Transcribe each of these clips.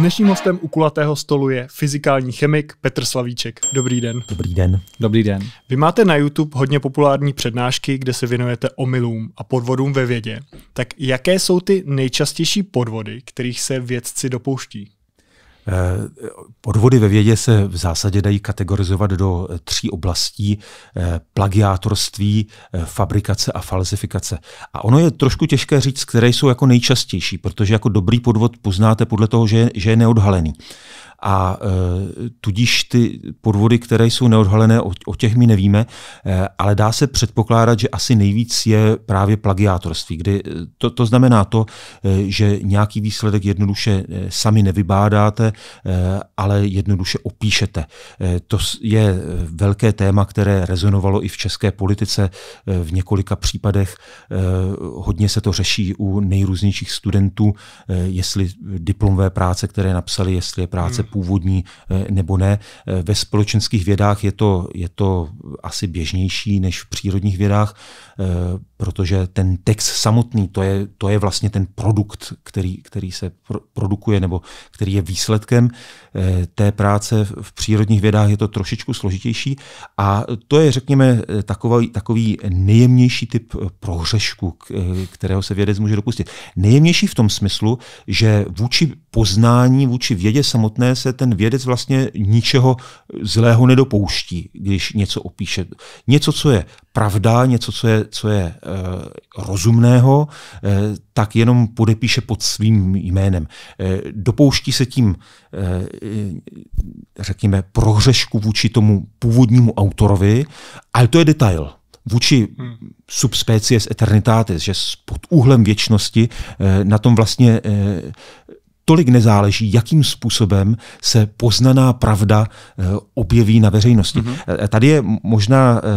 Dnešním hostem u kulatého stolu je fyzikální chemik Petr Slavíček. Dobrý den. Dobrý den. Dobrý den. Vy máte na YouTube hodně populární přednášky, kde se věnujete omylům a podvodům ve vědě. Tak jaké jsou ty nejčastější podvody, kterých se vědci dopouští? Podvody ve vědě se v zásadě dají kategorizovat do tří oblastí. Eh, plagiátorství, eh, fabrikace a falzifikace. A ono je trošku těžké říct, které jsou jako nejčastější, protože jako dobrý podvod poznáte podle toho, že, že je neodhalený a e, tudíž ty podvody, které jsou neodhalené, o, o těch my nevíme, e, ale dá se předpokládat, že asi nejvíc je právě plagiátorství, kdy e, to, to znamená to, e, že nějaký výsledek jednoduše e, sami nevybádáte, e, ale jednoduše opíšete. E, to je e, velké téma, které rezonovalo i v české politice e, v několika případech. E, hodně se to řeší u nejrůznějších studentů, e, jestli diplomové práce, které napsali, jestli je práce hmm původní eh, nebo ne. Eh, ve společenských vědách je to, je to asi běžnější než v přírodních vědách, eh, protože ten text samotný, to je, to je vlastně ten produkt, který, který se produkuje nebo který je výsledkem Eh, té práce v přírodních vědách je to trošičku složitější a to je, řekněme, eh, takový, takový nejjemnější typ eh, prohřešku, kterého se vědec může dopustit. Nejjemnější v tom smyslu, že vůči poznání, vůči vědě samotné se ten vědec vlastně ničeho zlého nedopouští, když něco opíše. Něco, co je pravda, něco, co je, co je uh, rozumného, uh, tak jenom podepíše pod svým jménem. Uh, dopouští se tím, uh, řekněme, prohřešku vůči tomu původnímu autorovi, ale to je detail vůči hmm. subspecies eternitatis, že pod úhlem věčnosti na tom vlastně tolik nezáleží, jakým způsobem se poznaná pravda eh, objeví na veřejnosti. Mm-hmm. Tady je možná eh,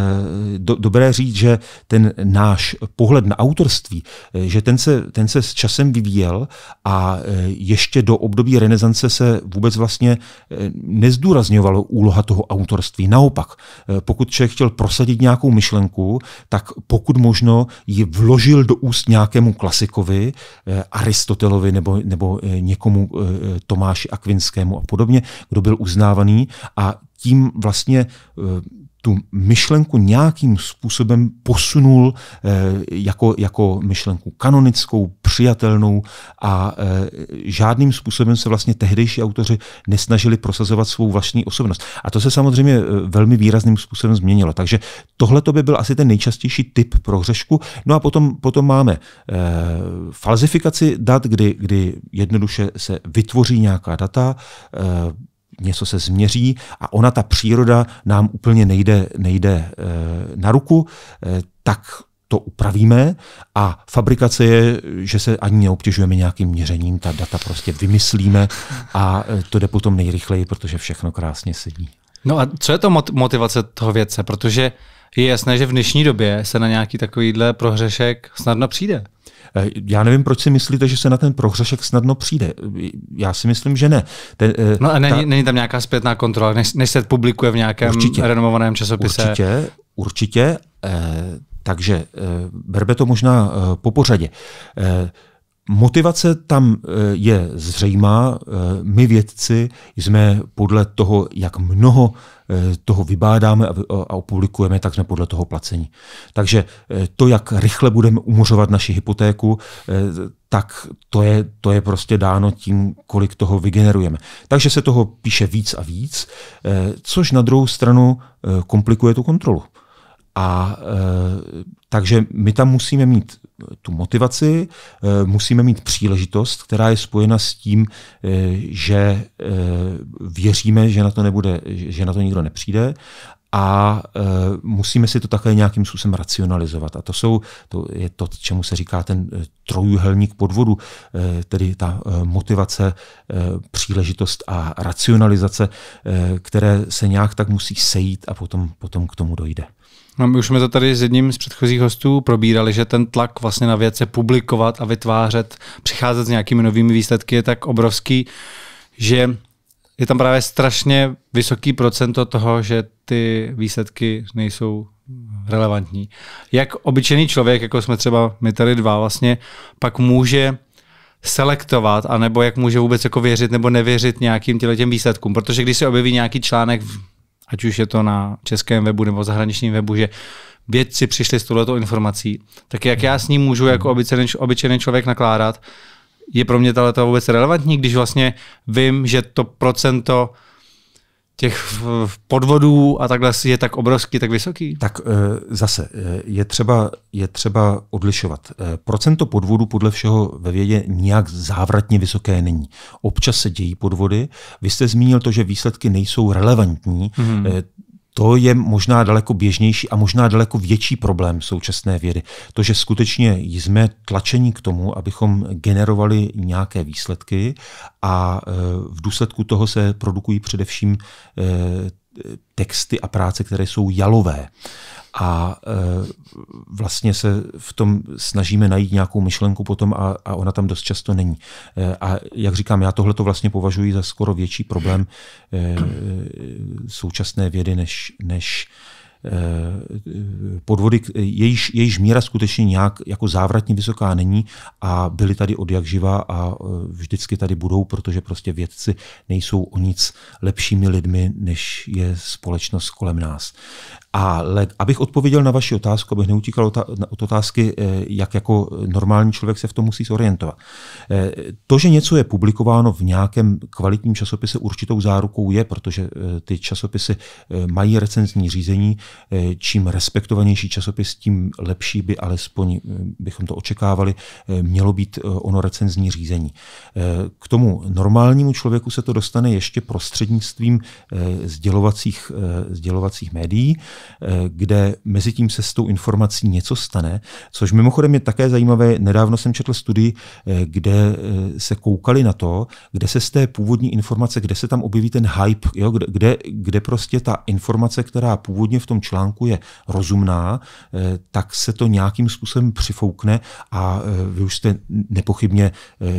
do, dobré říct, že ten náš pohled na autorství, že ten se, ten se s časem vyvíjel a ještě do období renesance se vůbec vlastně nezdůrazňovalo úloha toho autorství. Naopak, pokud člověk chtěl prosadit nějakou myšlenku, tak pokud možno ji vložil do úst nějakému klasikovi, Aristotelovi nebo, nebo někomu někomu eh, Tomáši Akvinskému a podobně, kdo byl uznávaný a tím vlastně eh, tu myšlenku nějakým způsobem posunul eh, jako, jako myšlenku kanonickou, přijatelnou a eh, žádným způsobem se vlastně tehdejší autoři nesnažili prosazovat svou vlastní osobnost. A to se samozřejmě eh, velmi výrazným způsobem změnilo. Takže tohle to by byl asi ten nejčastější typ prohřešku. No a potom, potom máme falzifikaci dat, kdy, kdy jednoduše se vytvoří nějaká data, něco se změří a ona, ta příroda, nám úplně nejde, nejde eh, na ruku, eh, tak to upravíme a fabrikace je, že se ani neobtěžujeme nějakým měřením, ta data prostě vymyslíme a eh, to jde potom nejrychleji, protože všechno krásně sedí. No a co je to motivace toho vědce? Protože je jasné, že v dnešní době se na nějaký takovýhle prohřešek snadno přijde. Eh, já nevím, proč si myslíte, že se na ten prohřešek snadno přijde. Já si myslím, že ne. Te, eh, no a není, ta... není tam nějaká zpětná kontrola, než, než se publikuje v nějakém určitě, renomovaném časopise? Určitě, určitě. Eh, takže eh, berbe to možná eh, po pořadě. Eh, Motivace tam eh, je zřejmá. My vědci jsme podle toho, jak mnoho Eh, toho vybádáme a opublikujeme, tak jsme podle toho placení. Takže eh, to, jak rychle budeme umořovat naši hypotéku, eh, tak to je, to je prostě dáno tím, kolik toho vygenerujeme. Takže se toho píše víc a víc, což na druhou stranu komplikuje tu kontrolu. A takže my tam musíme mít eh, tu motivaci, eh, musíme mít příležitost, která je spojena s tím, eh, že věříme, že na to, nebude, že na to nikdo nepřijde a musíme si to také nějakým způsobem racionalizovat. A to, jsou, to je to, čemu se říká ten trojuhelník podvodu, tedy ta motivace, příležitost a racionalizace, které se nějak tak musí sejít a potom, potom k tomu dojde. No, my už jsme to tady s jedním z předchozích hostů probírali, že ten tlak vlastně na věce publikovat a vytvářet, přicházet s nějakými novými výsledky je tak obrovský, že je tam právě strašně vysoký procento toho, že ty výsledky nejsou relevantní. Jak obyčejný člověk, jako jsme třeba my tady dva, vlastně pak může selektovat, anebo jak může vůbec jako věřit nebo nevěřit nějakým těm výsledkům. Protože když se objeví nějaký článek v ať už je to na českém webu nebo zahraničním webu, že vědci přišli s touto informací, tak jak já s ním můžu jako obyčejný, obyčejný člověk nakládat, je pro mě tato vůbec relevantní, když vlastně vím, že to procento těch podvodů a takhle je tak obrovský, tak vysoký? Tak eh, zase eh, je třeba, je třeba odlišovat. Eh, procento podvodů podle všeho ve vědě nijak závratně vysoké není. Občas se dějí podvody. Vy jste zmínil to, že výsledky nejsou relevantní. hmm to je možná daleko běžnější a možná daleko větší problém současné vědy. To, že skutečně jsme tlačeni k tomu, abychom generovali nějaké výsledky a e, v důsledku toho se produkují především e, e, texty a práce, které jsou jalové a e, vlastně se v tom snažíme najít nějakou myšlenku potom a, a ona tam dost často není. E, a jak říkám, já tohle to vlastně považuji za skoro větší problém e, současné vědy než, než podvody, jejíž, jejíž míra skutečně nějak jako závratně vysoká není a byly tady od jak živá a vždycky tady budou, protože prostě vědci nejsou o nic lepšími lidmi, než je společnost kolem nás. Ale abych odpověděl na vaši otázku, abych neutíkal od otázky, eh, jak jako normální člověk se v tom musí zorientovat. Eh, to, že něco je publikováno v nějakém kvalitním časopise, určitou zárukou je, protože eh, ty časopisy mají recenzní řízení. Čím respektovanější časopis, tím lepší by alespoň, bychom to očekávali, mělo být ono recenzní řízení. K tomu normálnímu člověku se to dostane ještě prostřednictvím sdělovacích, sdělovacích médií. Eh, kde mezi tím se s tou informací něco stane, což mimochodem je také zajímavé. Nedávno jsem četl studii, eh, kde eh, se koukali na to, kde se z té původní informace, kde se tam objeví ten hype, jo, kde, kde prostě ta informace, která původně v tom článku je rozumná, tak se to nějakým způsobem přifoukne a vy už jste nepochybně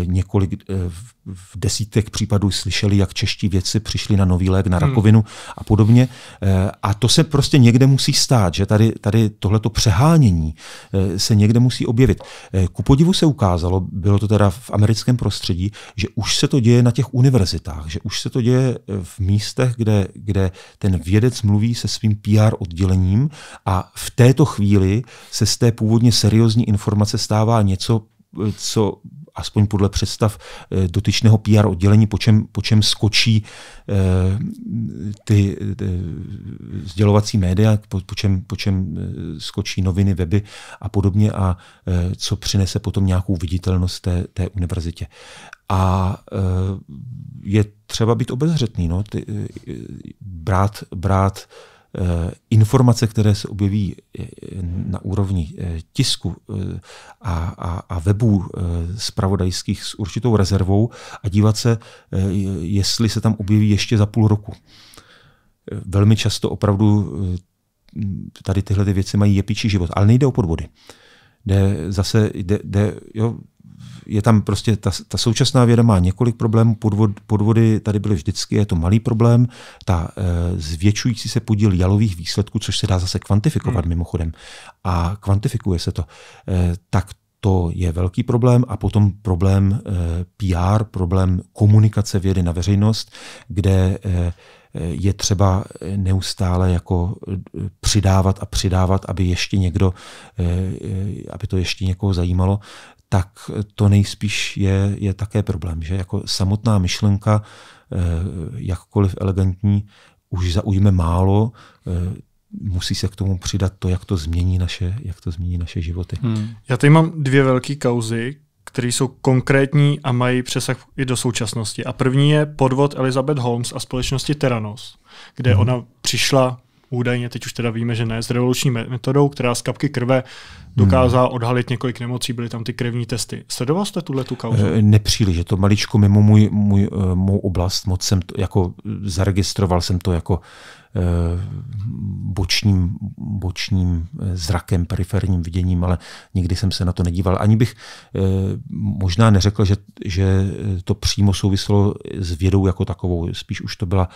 několik v v desítek případů slyšeli, jak čeští věci přišli na nový lék na rakovinu hmm. a podobně. Eh, a to se prostě někde musí stát, že tady, tady tohleto přehánění eh, se někde musí objevit. Eh, ku podivu se ukázalo, bylo to teda v americkém prostředí, že už se to děje na těch univerzitách, že už se to děje v místech, kde, kde ten vědec mluví se svým PR oddělením a v této chvíli se z té původně seriózní informace stává něco, co aspoň podle představ eh, dotyčného PR oddělení, po čem, po čem skočí eh, ty sdělovací média, po, po, čem, po čem eh, skočí noviny, weby a podobně a co přinese potom nějakou viditelnost té, té univerzitě. A je třeba být obezřetný, no, ty, brát, brát Eh, informace, které se objeví eh, na úrovni eh, tisku a, a, a webů spravodajských s určitou rezervou a dívat se, jestli se tam objeví ještě za půl roku. Velmi často opravdu tady tyhle ty věci mají jepičí život, ale nejde o podvody. Jde zase jde, jde, jo, je tam prostě, ta, ta současná věda má několik problémů, podvod, podvody tady byly vždycky, je to malý problém, ta e, zvětšující se podíl jalových výsledků, což se dá zase kvantifikovat hmm. mimochodem, a kvantifikuje se to, e, tak to je velký problém a potom problém e, eh, PR, problém komunikace vědy na veřejnost, kde e, je třeba neustále jako přidávat a přidávat, aby ještě někdo, aby to ještě někoho zajímalo tak to nejspíš je, je také problém, že jako samotná myšlenka, eh, jakkoliv elegantní, už zaujme málo, eh, musí se k tomu přidat to, jak to změní naše, jak to změní naše životy. Hmm. Já tady mám dvě velké kauzy, které jsou konkrétní a mají přesah i do současnosti. A první je podvod Elizabeth Holmes a společnosti Teranos, kde hmm. ona přišla údajně, teď už teda víme, že ne, s revoluční metodou, která z kapky krve dokázala hmm. odhalit několik nemocí, byly tam ty krevní testy. Sledoval jste tuhle tu kauzu? E, nepříliš, je to maličko mimo můj, můj, e, mou oblast, moc jsem to, jako zaregistroval jsem to jako Eh, bočním, bočním eh, zrakem, periferním viděním, ale nikdy jsem se na to nedíval. Ani bych eh, možná neřekl, že, že to přímo souviselo s vědou jako takovou. Spíš už to byla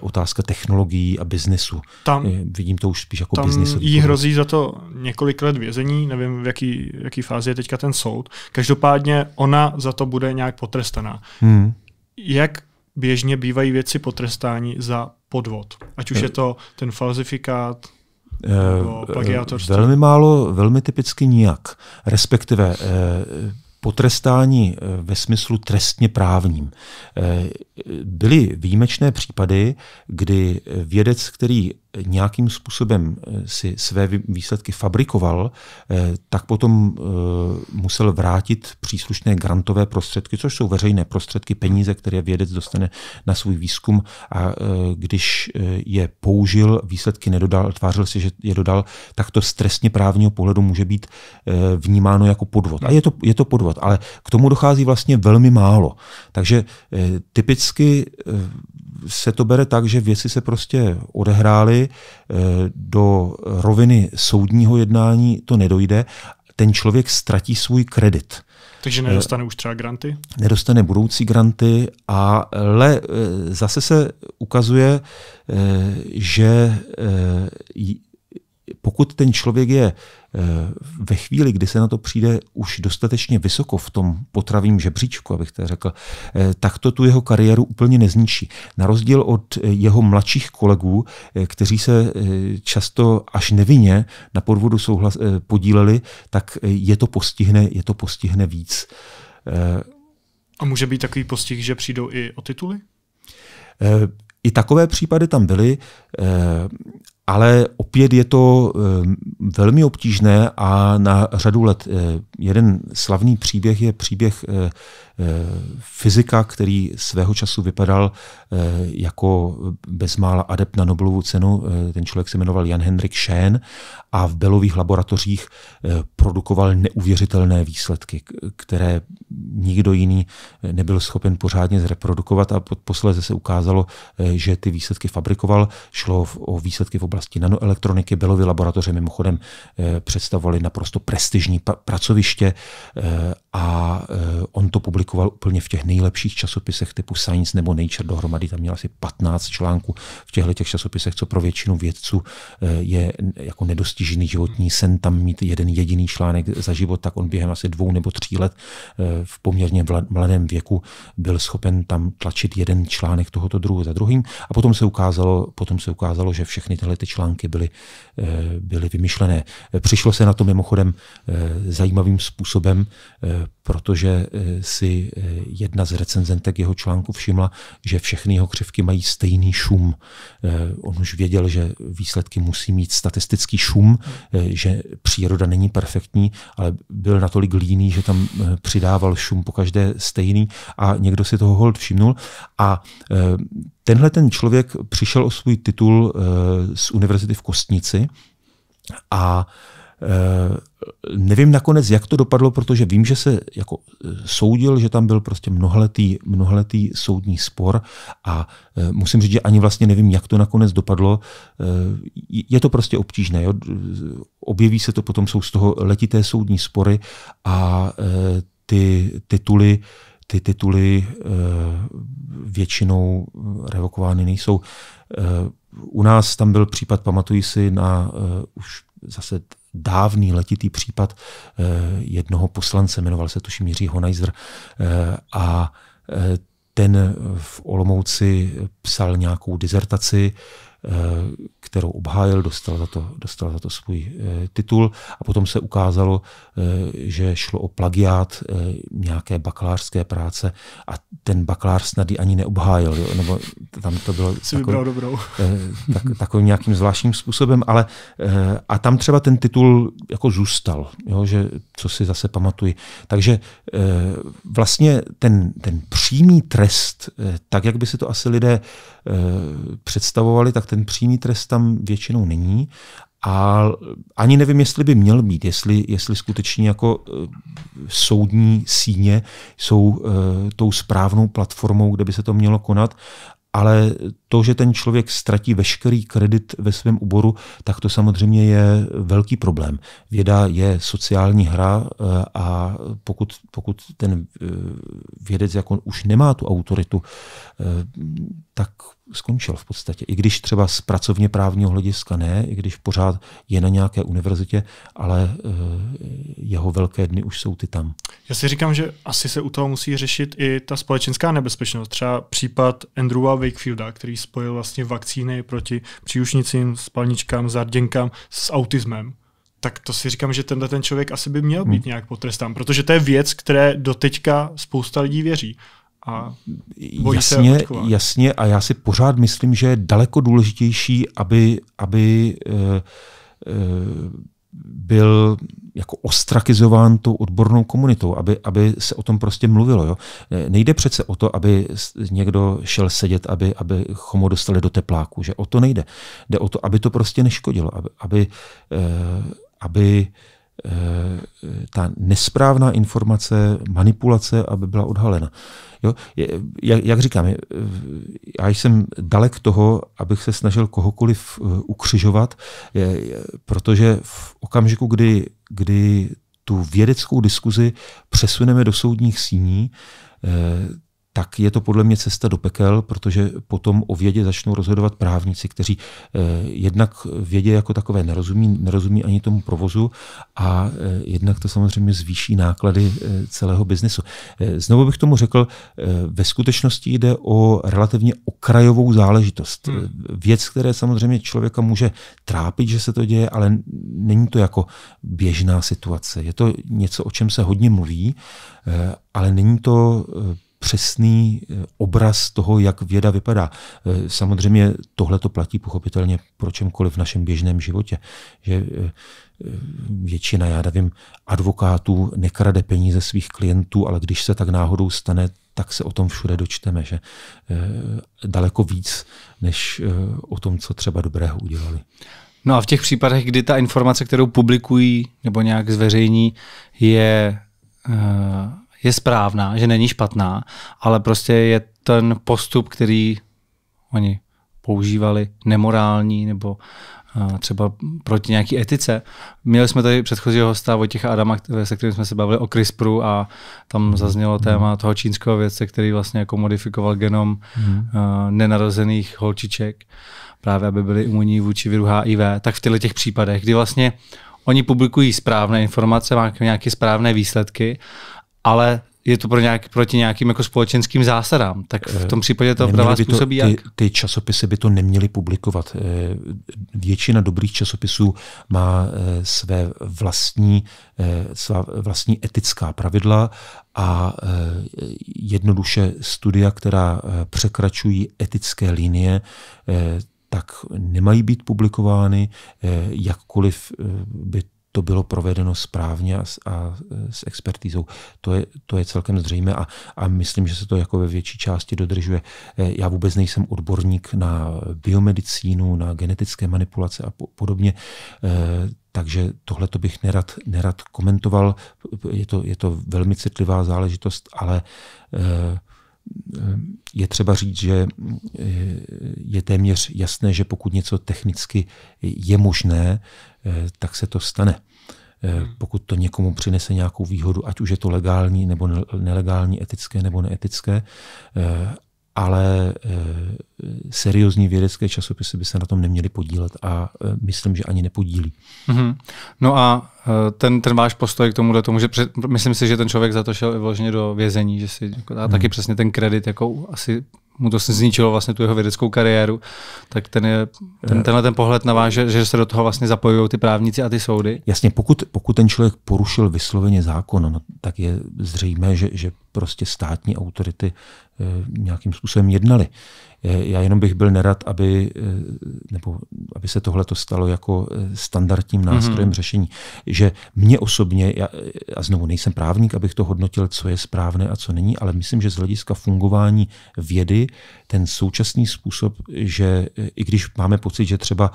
otázka technologií a biznesu. Tam, Vidím to už spíš jako biznesu. Tam jí hrozí za to několik let vězení, nevím, v jaký, jaký fázi je teďka ten soud. Každopádně ona za to bude nějak potrestaná. Hmm. Jak běžně bývají věci potrestání za podvod. Ať už je eh, to ten falzifikát, eh, eh, plagiátorství. Velmi málo, velmi typicky nijak. Respektive potrestání ve smyslu trestně právním. Byly výjimečné případy, kdy vědec, který nějakým způsobem eh, si své výsledky fabrikoval, eh, tak potom eh, musel vrátit příslušné grantové prostředky, což jsou veřejné prostředky, peníze, které vědec dostane na svůj výzkum a když je použil, výsledky nedodal, tvářil si, že je dodal, tak to z trestně právního pohledu může být vnímáno jako podvod. A je to, je to podvod, ale k tomu dochází vlastně velmi málo. Takže typicky se to bere tak, že věci se prostě odehrály, eh, do roviny soudního jednání to nedojde, ten člověk ztratí svůj kredit. Takže eh, nedostane už třeba granty? Nedostane budoucí granty, ale eh, zase se ukazuje, že pokud ten člověk je Eh, ve chvíli, kdy se na to přijde už dostatečně vysoko v tom potravím žebříčku, abych to řekl, eh, tak to tu jeho kariéru úplně nezničí. Na rozdíl od eh, jeho mladších kolegů, kteří se často až nevinně na podvodu souhlas, podíleli, tak je to postihne, je to postihne víc. A může být takový postih, že přijdou i o tituly? I takové případy tam byly ale opět je to ehm, velmi obtížné a na řadu let. Eh, jeden slavný příběh je příběh eh, Eh, fyzika, který svého času vypadal eh, jako bezmála adept na Nobelovu cenu. Eh, ten člověk se jmenoval Jan Henrik Schön a v Belových laboratořích produkoval neuvěřitelné výsledky, které nikdo jiný nebyl schopen pořádně zreprodukovat a posledně se ukázalo, že ty výsledky fabrikoval. Šlo o výsledky v oblasti nanoelektroniky. Belovy laboratoře mimochodem představovali naprosto prestižní pracoviště a eh, on to publikoval úplně v těch nejlepších časopisech typu Science nebo Nature dohromady, tam měl asi 15 článků v těchto těch časopisech, co pro většinu vědců eh, je jako nedostižený životní sen tam mít jeden jediný článek za život, tak on během asi dvou nebo tří let eh, v poměrně mladém věku byl schopen tam tlačit jeden článek tohoto druhu za druhým a potom se ukázalo, potom se ukázalo že všechny tyhle ty články byly, byly vymyšlené. Přišlo se na to mimochodem zajímavým způsobem, protože eh, si eh, jedna z recenzentek jeho článku všimla, že všechny jeho křivky mají stejný šum. Eh, on už věděl, že výsledky musí mít statistický šum, že příroda není perfektní, ale byl natolik líný, že tam přidával šum po každé stejný a někdo si toho hold všimnul. A tenhle ten člověk přišel o svůj titul z univerzity v Kostnici a Eh, nevím nakonec, jak to dopadlo, protože vím, že se jako eh, soudil, že tam byl prostě mnohletý, mnohletý soudní spor a eh, musím říct, že ani vlastně nevím, jak to nakonec dopadlo. Je to prostě obtížné. Jo? Objeví se to, potom jsou z toho letité soudní spory a ty tituly ty tituly většinou revokovány nejsou. U nás tam byl případ, pamatuji si, na už zase dávný letitý případ eh, jednoho poslance, jmenoval se tuším Jiří Honajzer eh, a eh, ten v Olomouci psal nějakou dizertaci, Eh, kterou obhájil, dostal za to, dostal za to svůj eh, titul a potom se ukázalo, eh, že šlo o plagiát nějaké bakalářské práce a ten bakalář snad ji ani neobhájil, jo? nebo tam to bylo takový, dobrou. Tak, takovým nějakým zvláštním způsobem, ale a tam třeba ten titul jako zůstal, jo? že co si zase pamatuji. Takže vlastně ten, ten přímý trest, tak jak by si to asi lidé představovali, tak ten přímý trest tam většinou není. A ani nevím, jestli by měl být, jestli, jestli skutečně jako eh, soudní síně jsou eh, tou správnou platformou, kde by se to mělo konat. Ale to, že ten člověk ztratí veškerý kredit ve svém oboru, tak to samozřejmě je velký problém. Věda je sociální hra eh, a pokud, pokud ten vědec jako už nemá tu autoritu tak skončil v podstatě. I když třeba z pracovně právního hlediska ne, i když pořád je na nějaké univerzitě, ale eh, jeho velké dny už jsou ty tam. Já si říkám, že asi se u toho musí řešit i ta společenská nebezpečnost. Třeba případ Andrewa Wakefielda, který spojil vlastně vakcíny proti příušnicím, spalničkám, zarděnkám s autismem tak to si říkám, že tenhle ten člověk asi by měl být hmm. nějak potrestán, protože to je věc, které doteďka spousta lidí věří a bojí jasně, se jasně, a já si pořád myslím, že je daleko důležitější, aby, aby e, e, byl jako ostrakizován tou odbornou komunitou, aby, aby se o tom prostě mluvilo. Jo? Nejde přece o to, aby někdo šel sedět, aby, aby chomo dostali do tepláku, že o to nejde. Jde o to, aby to prostě neškodilo, aby, aby, eh, aby Eh, ta nesprávná informace, manipulace, aby byla odhalena. Jo? Jak, říkám, já jsem dalek toho, abych se snažil kohokoliv eh, ukřižovat, protože v okamžiku, kdy, kdy tu vědeckou diskuzi přesuneme do soudních síní, eh, tak je to podle mě cesta do pekel, protože potom o vědě začnou rozhodovat právníci, kteří eh, jednak vědě jako takové nerozumí, nerozumí ani tomu provozu a eh, jednak to samozřejmě zvýší náklady eh, celého biznesu. Eh, znovu bych tomu řekl, eh, ve skutečnosti jde o relativně okrajovou záležitost. Hmm. Eh, věc, které samozřejmě člověka může trápit, že se to děje, ale není to jako běžná situace. Je to něco, o čem se hodně mluví, eh, ale není to eh, přesný eh, obraz toho, jak věda vypadá. Eh, samozřejmě tohle to platí pochopitelně pro čemkoliv v našem běžném životě, že eh, většina, já nevím, advokátů nekrade peníze svých klientů, ale když se tak náhodou stane, tak se o tom všude dočteme, že daleko víc, než o tom, co třeba dobrého udělali. No a v těch případech, kdy ta informace, kterou publikují nebo nějak zveřejní, je uh je správná, že není špatná, ale prostě je ten postup, který oni používali, nemorální nebo eh, třeba proti nějaký etice. Měli jsme tady předchozího hosta těch Adama, se kterým jsme se bavili o CRISPRu a tam mhm. zaznělo mhm. téma toho čínského vědce, který vlastně jako modifikoval genom hmm. nenarozených holčiček, právě aby byly imunní vůči viru HIV. Tak v těchto těch případech, kdy vlastně oni publikují správné informace, má nějaké správné výsledky ale je to pro nějak, proti nějakým jako společenským zásadám. Tak v tom případě to pro vás působí to, jak? Ty, ty časopisy by to neměly publikovat. Eh, většina dobrých časopisů má eh, své vlastní, eh, svá vlastní etická pravidla a jednoduše studia, která překračují etické linie, tak nemají být publikovány, jakkoliv by to bylo provedeno správně a, a s expertízou. To je, to je celkem zřejmé a, a myslím, že se to jako ve větší části dodržuje. Eh, já vůbec nejsem odborník na biomedicínu, na genetické manipulace a po, podobně. Eh, takže tohle to bych nerad, nerad komentoval. Je to, je to velmi citlivá záležitost, ale eh, je třeba říct, že eh, je téměř jasné, že pokud něco technicky je možné, eh, tak se to stane. Eh, hmm. Pokud to někomu přinese nějakou výhodu, ať už je to legální nebo nelegální, etické nebo neetické, ale eh, seriózní vědecké časopisy by se na tom neměly podílet a eh, myslím, že ani nepodílí. Mm-hmm. No a eh, ten, ten váš postoj k tomu, že před, myslím si, že ten člověk za to šel i vložně do vězení, že si jako dá mm. taky přesně ten kredit, jako asi mu to zničilo vlastně tu jeho vědeckou kariéru, tak ten je, ten, eh. tenhle ten pohled naváže, že se do toho vlastně zapojují ty právníci a ty soudy. Jasně, pokud, pokud ten člověk porušil vysloveně zákon, no, tak je zřejmé, že, že prostě státní autority e, nějakým způsobem jednaly. Eh, já jenom bych byl nerad, aby, eh, nebo aby se tohle to stalo jako eh, standardním mhm. nástrojem mm-hmm. řešení. Že mě osobně, já, a znovu nejsem právník, abych to hodnotil, co je správné a co není, ale myslím, že z hlediska fungování vědy ten současný způsob, že i když máme pocit, že třeba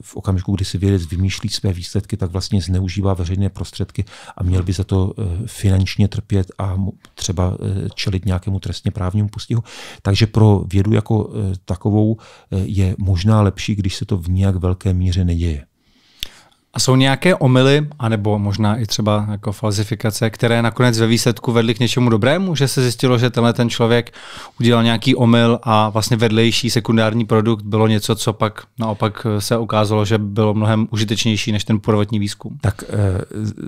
v okamžiku, kdy si vědec vymýšlí své výsledky, tak vlastně zneužívá veřejné prostředky a měl by za to finančně trpět a třeba čelit nějakému trestně právnímu postihu. Takže pro vědu jako e, takovou e, je možná lepší, když se to v nějak velké míře neděje. A jsou nějaké omily, anebo možná i třeba jako falzifikace, které nakonec ve výsledku vedly k něčemu dobrému, že se zjistilo, že tenhle ten člověk udělal nějaký omyl a vlastně vedlejší sekundární produkt bylo něco, co pak naopak e, se ukázalo, že bylo mnohem užitečnější než ten původní výzkum. Tak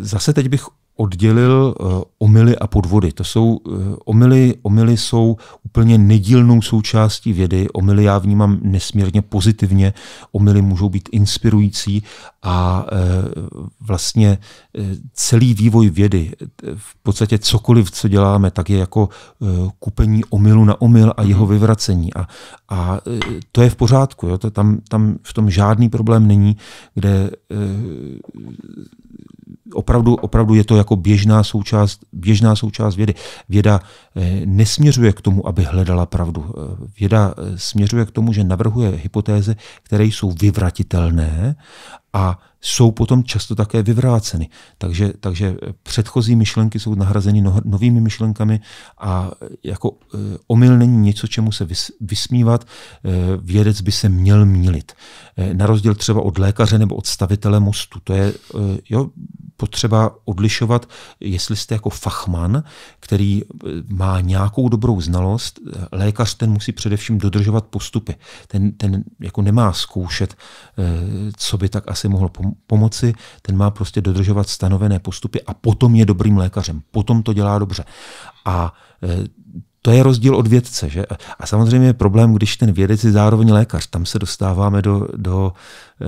zase teď bych oddělil uh, eh, omily a podvody. To jsou uh, eh, omily, omily jsou úplně nedílnou součástí vědy. Omily já vnímám nesmírně pozitivně. Omily můžou být inspirující a uh, vlastně uh, celý vývoj vědy, v podstatě cokoliv, co děláme, tak je jako uh, kupení omylu na omyl a jeho mhm. vyvracení. A, a uh, to je v pořádku. Jo? To tam, tam v tom žádný problém není, kde uh, opravdu, opravdu je to jako běžná součást, běžná součást vědy. Věda eh, nesměřuje k tomu, aby hledala pravdu. Eh, věda eh, směřuje k tomu, že navrhuje hypotézy, které jsou vyvratitelné a jsou potom často také vyvráceny. Takže, takže předchozí myšlenky jsou nahrazeny no, novými myšlenkami a jako e, omyl není něco, čemu se vys, vysmívat. E, vědec by se měl mílit. E, eh, na rozdíl třeba od lékaře nebo od stavitele mostu. To je e, jo, potřeba odlišovat, jestli jste jako fachman, který má nějakou dobrou znalost, lékař ten musí především dodržovat postupy. Ten, ten jako nemá zkoušet, e, co by tak asi mohlo pomoct pomoci, ten má prostě dodržovat stanovené postupy a potom je dobrým lékařem. Potom to dělá dobře. A e, to je rozdíl od vědce. Že? A samozřejmě je problém, když ten vědec je zároveň lékař. Tam se dostáváme do, do e,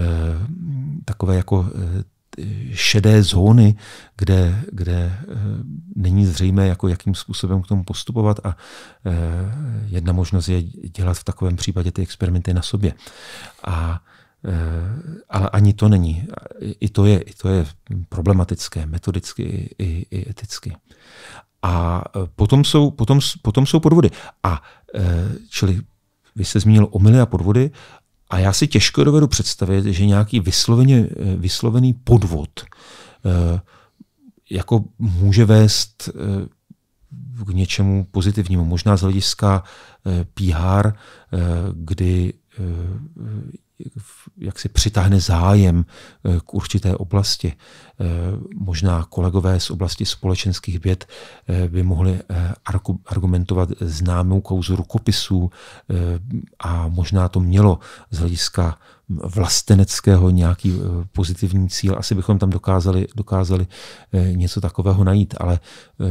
takové jako e, šedé zóny, kde, kde e, není zřejmé, jako jakým způsobem k tomu postupovat a e, jedna možnost je dělat v takovém případě ty experimenty na sobě. A Eh, ale ani to není. I to je, i to je problematické, metodicky i, i, eticky. A eh, potom jsou, potom, potom jsou podvody. A eh, čili vy jste zmínil omily a podvody, a já si těžko dovedu představit, že nějaký vysloveně, vyslovený podvod jako může vést k něčemu pozitivnímu. Možná z hlediska PR, kdy jak si přitáhne zájem eh, k určité oblasti. Eh, možná kolegové z oblasti společenských věd eh, by mohli argumentovat známou kouzu rukopisů a možná to mělo z hlediska vlasteneckého nějaký eh, pozitivní cíl. Asi bychom tam dokázali, dokázali eh, něco takového najít, ale eh,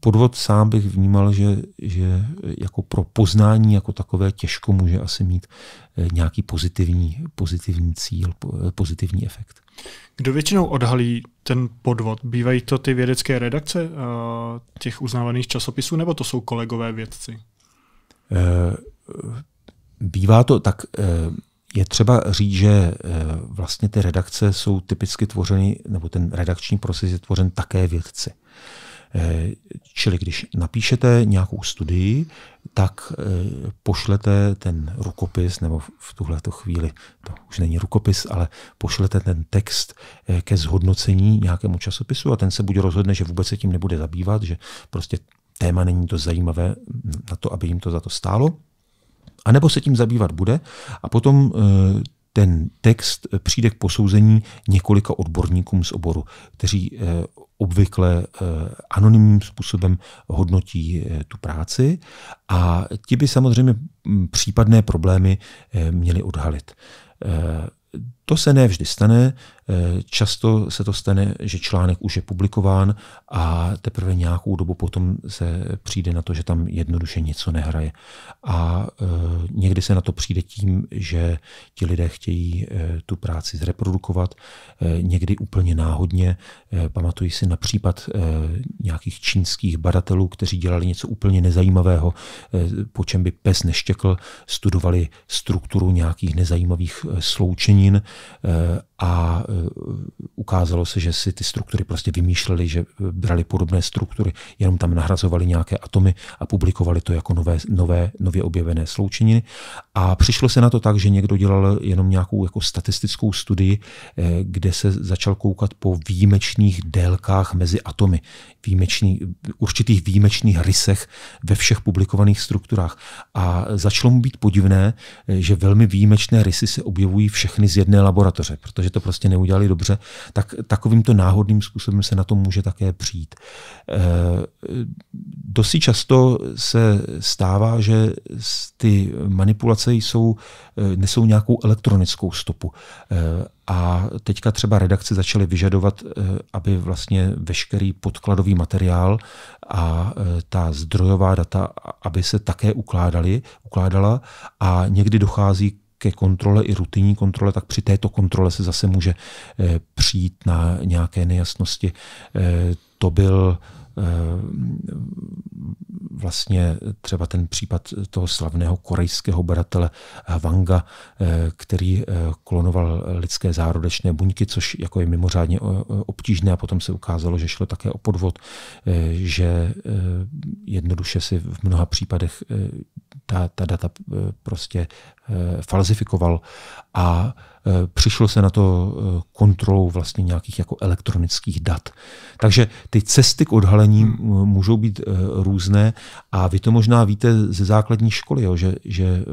podvod sám bych vnímal, že, že jako pro poznání jako takové těžko může asi mít nějaký pozitivní, pozitivní cíl, pozitivní efekt. Kdo většinou odhalí ten podvod? Bývají to ty vědecké redakce těch uznávaných časopisů, nebo to jsou kolegové vědci? Bývá to tak, je třeba říct, že eh, vlastně ty redakce jsou typicky tvořeny, nebo ten redakční proces je tvořen také vědci. Eh, čili když napíšete nějakou studii, tak eh, pošlete ten rukopis, nebo v tuhle chvíli, to už není rukopis, ale pošlete ten text ke zhodnocení nějakému časopisu a ten se buď rozhodne, že vůbec se tím nebude zabývat, že prostě téma není to zajímavé na to, aby jim to za to stálo, a nebo se tím zabývat bude a potom eh, ten text eh, přijde k posouzení několika odborníkům z oboru, kteří eh, obvykle anonymním způsobem hodnotí tu práci a ti by samozřejmě mm, případné problémy měli odhalit. To se ne vždy stane, Často se to stane, že článek už je publikován a teprve nějakou dobu potom se přijde na to, že tam jednoduše něco nehraje. A e, někdy se na to přijde tím, že ti lidé chtějí e, tu práci zreprodukovat, e, někdy úplně náhodně. Pamatuji si na případ nějakých čínských badatelů, kteří dělali něco úplně nezajímavého, po čem by pes neštěkl, studovali strukturu nějakých nezajímavých sloučenin a e, ukázalo se, že si ty struktury prostě vymýšleli, že e, brali podobné struktury, jenom tam nahrazovali nějaké atomy a publikovali to jako nové, nové, nově objevené sloučeniny. A přišlo se na to tak, že někdo dělal jenom nějakou jako statistickou studii, e, kde se začal koukat po výjimečných délkách mezi atomy, výjimečný, určitých výjimečných rysech ve všech publikovaných strukturách. A začalo mu být podivné, že velmi výjimečné rysy se objevují všechny z jedné laboratoře, protože že to prostě neudělali dobře, tak takovýmto náhodným způsobem se na to může také přijít. E, eh, dosti často se stává, že ty manipulace jsou, eh, nesou nějakou elektronickou stopu. E, a teďka třeba redakce začaly vyžadovat, aby vlastně veškerý podkladový materiál a ta zdrojová data, aby se také ukládali, ukládala a někdy dochází ke kontrole i rutinní kontrole, tak při této kontrole se zase může eh, přijít na nějaké nejasnosti. Eh, to byl eh, vlastně třeba ten případ toho slavného korejského badatele Wanga, který klonoval lidské zárodečné buňky, což jako je mimořádně obtížné a potom se ukázalo, že šlo také o podvod, že jednoduše si v mnoha případech ta, ta data prostě Eh, falzifikoval a eh, přišlo se na to eh, kontrolou vlastně nějakých jako elektronických dat. Takže ty cesty k odhalení hmm. můžou být různé a vy to možná víte ze základní školy, jo, že, že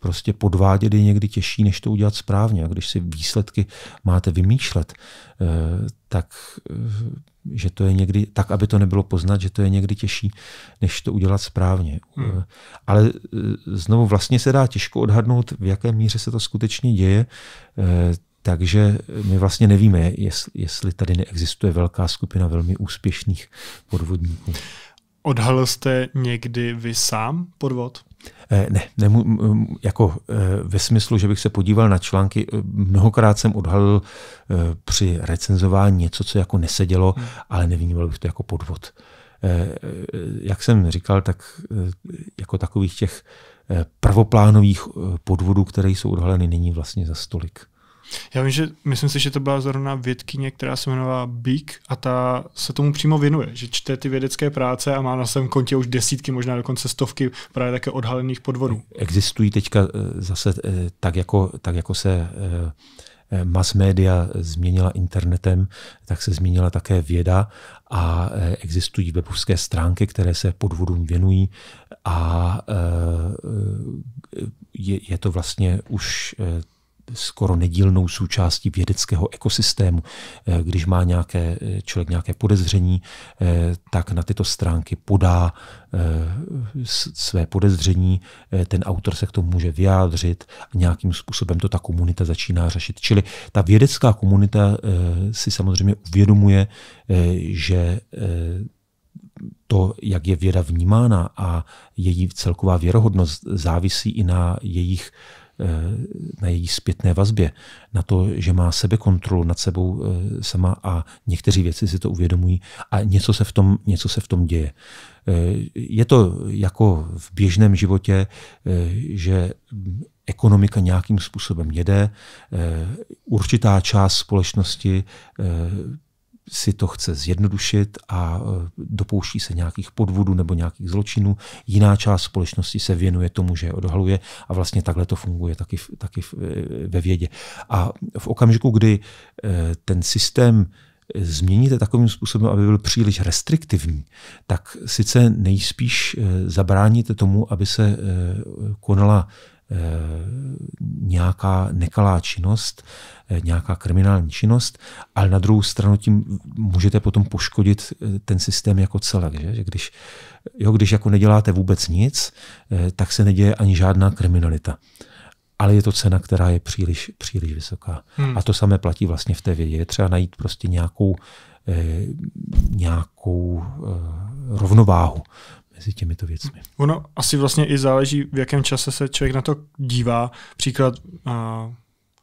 Prostě podvádět je někdy těžší, než to udělat správně. A když si výsledky máte vymýšlet, eh, tak eh, že to je někdy, tak aby to nebylo poznat, že to je někdy těžší, než to udělat správně. Hmm. Eh, ale znovu vlastně se dá těžko odhadnout, v jaké míře se to skutečně děje, takže my vlastně nevíme, jestli, tady neexistuje velká skupina velmi úspěšných podvodníků. Odhalil jste někdy vy sám podvod? Eh, ne, nemů, jako eh, ve smyslu, že bych se podíval na články, eh, mnohokrát jsem odhalil při recenzování něco, co jako nesedělo, hmm. ale nevnímal bych to jako podvod. Jak jsem říkal, tak jako takových těch prvoplánových podvodů, které jsou odhaleny, není vlastně za stolik. Já vím, že myslím si, že to byla zrovna vědkyně, která se jmenovala Beek a ta se tomu přímo věnuje, že čte ty vědecké práce a má na svém kontě už desítky, možná dokonce stovky právě také odhalených podvodů. Existují teďka eh, zase eh, tak, jako, tak jako se eh, mass media změnila internetem, tak se změnila také věda a existují webovské stránky, které se podvodům věnují a je, je to vlastně už skoro nedílnou součástí vědeckého ekosystému. Eh, když má nějaké, eh, člověk nějaké podezření, eh, tak na tyto stránky podá své podezření, ten autor se k tomu může vyjádřit, nějakým způsobem to ta komunita začíná řešit. Čili ta vědecká komunita si samozřejmě uvědomuje, že to, jak je věda vnímána a její celková věrohodnost závisí i na jejich Eh, na její zpětné vazbě, na to, že má sebekontrolu nad sebou eh, sama a někteří věci si to uvědomují a něco se v tom, něco se v tom děje. Eh, je to jako v běžném životě, že ekonomika nějakým způsobem jede, určitá část společnosti si to chce zjednodušit a e, dopouští se nějakých podvodů nebo nějakých zločinů. Jiná část společnosti se věnuje tomu, že je odhaluje a vlastně takhle to funguje taky, taky e, ve vědě. A v okamžiku, kdy e, ten systém změníte takovým způsobem, aby byl příliš restriktivní, tak sice nejspíš zabráníte tomu, aby se konala Eh, nějaká nekalá činnost, eh, nějaká kriminální činnost, ale na druhou stranu tím můžete potom poškodit eh, ten systém jako celek. Že? Že když, jo, když jako neděláte vůbec nic, tak se neděje ani žádná kriminalita. Ale je to cena, která je příliš, příliš vysoká. Hmm. A to samé platí vlastně v té vědě. Je třeba najít prostě nějakou, nějakou rovnováhu mezi těmito věcmi. Ono asi vlastně i záleží, v jakém čase se člověk na to dívá. Příklad a...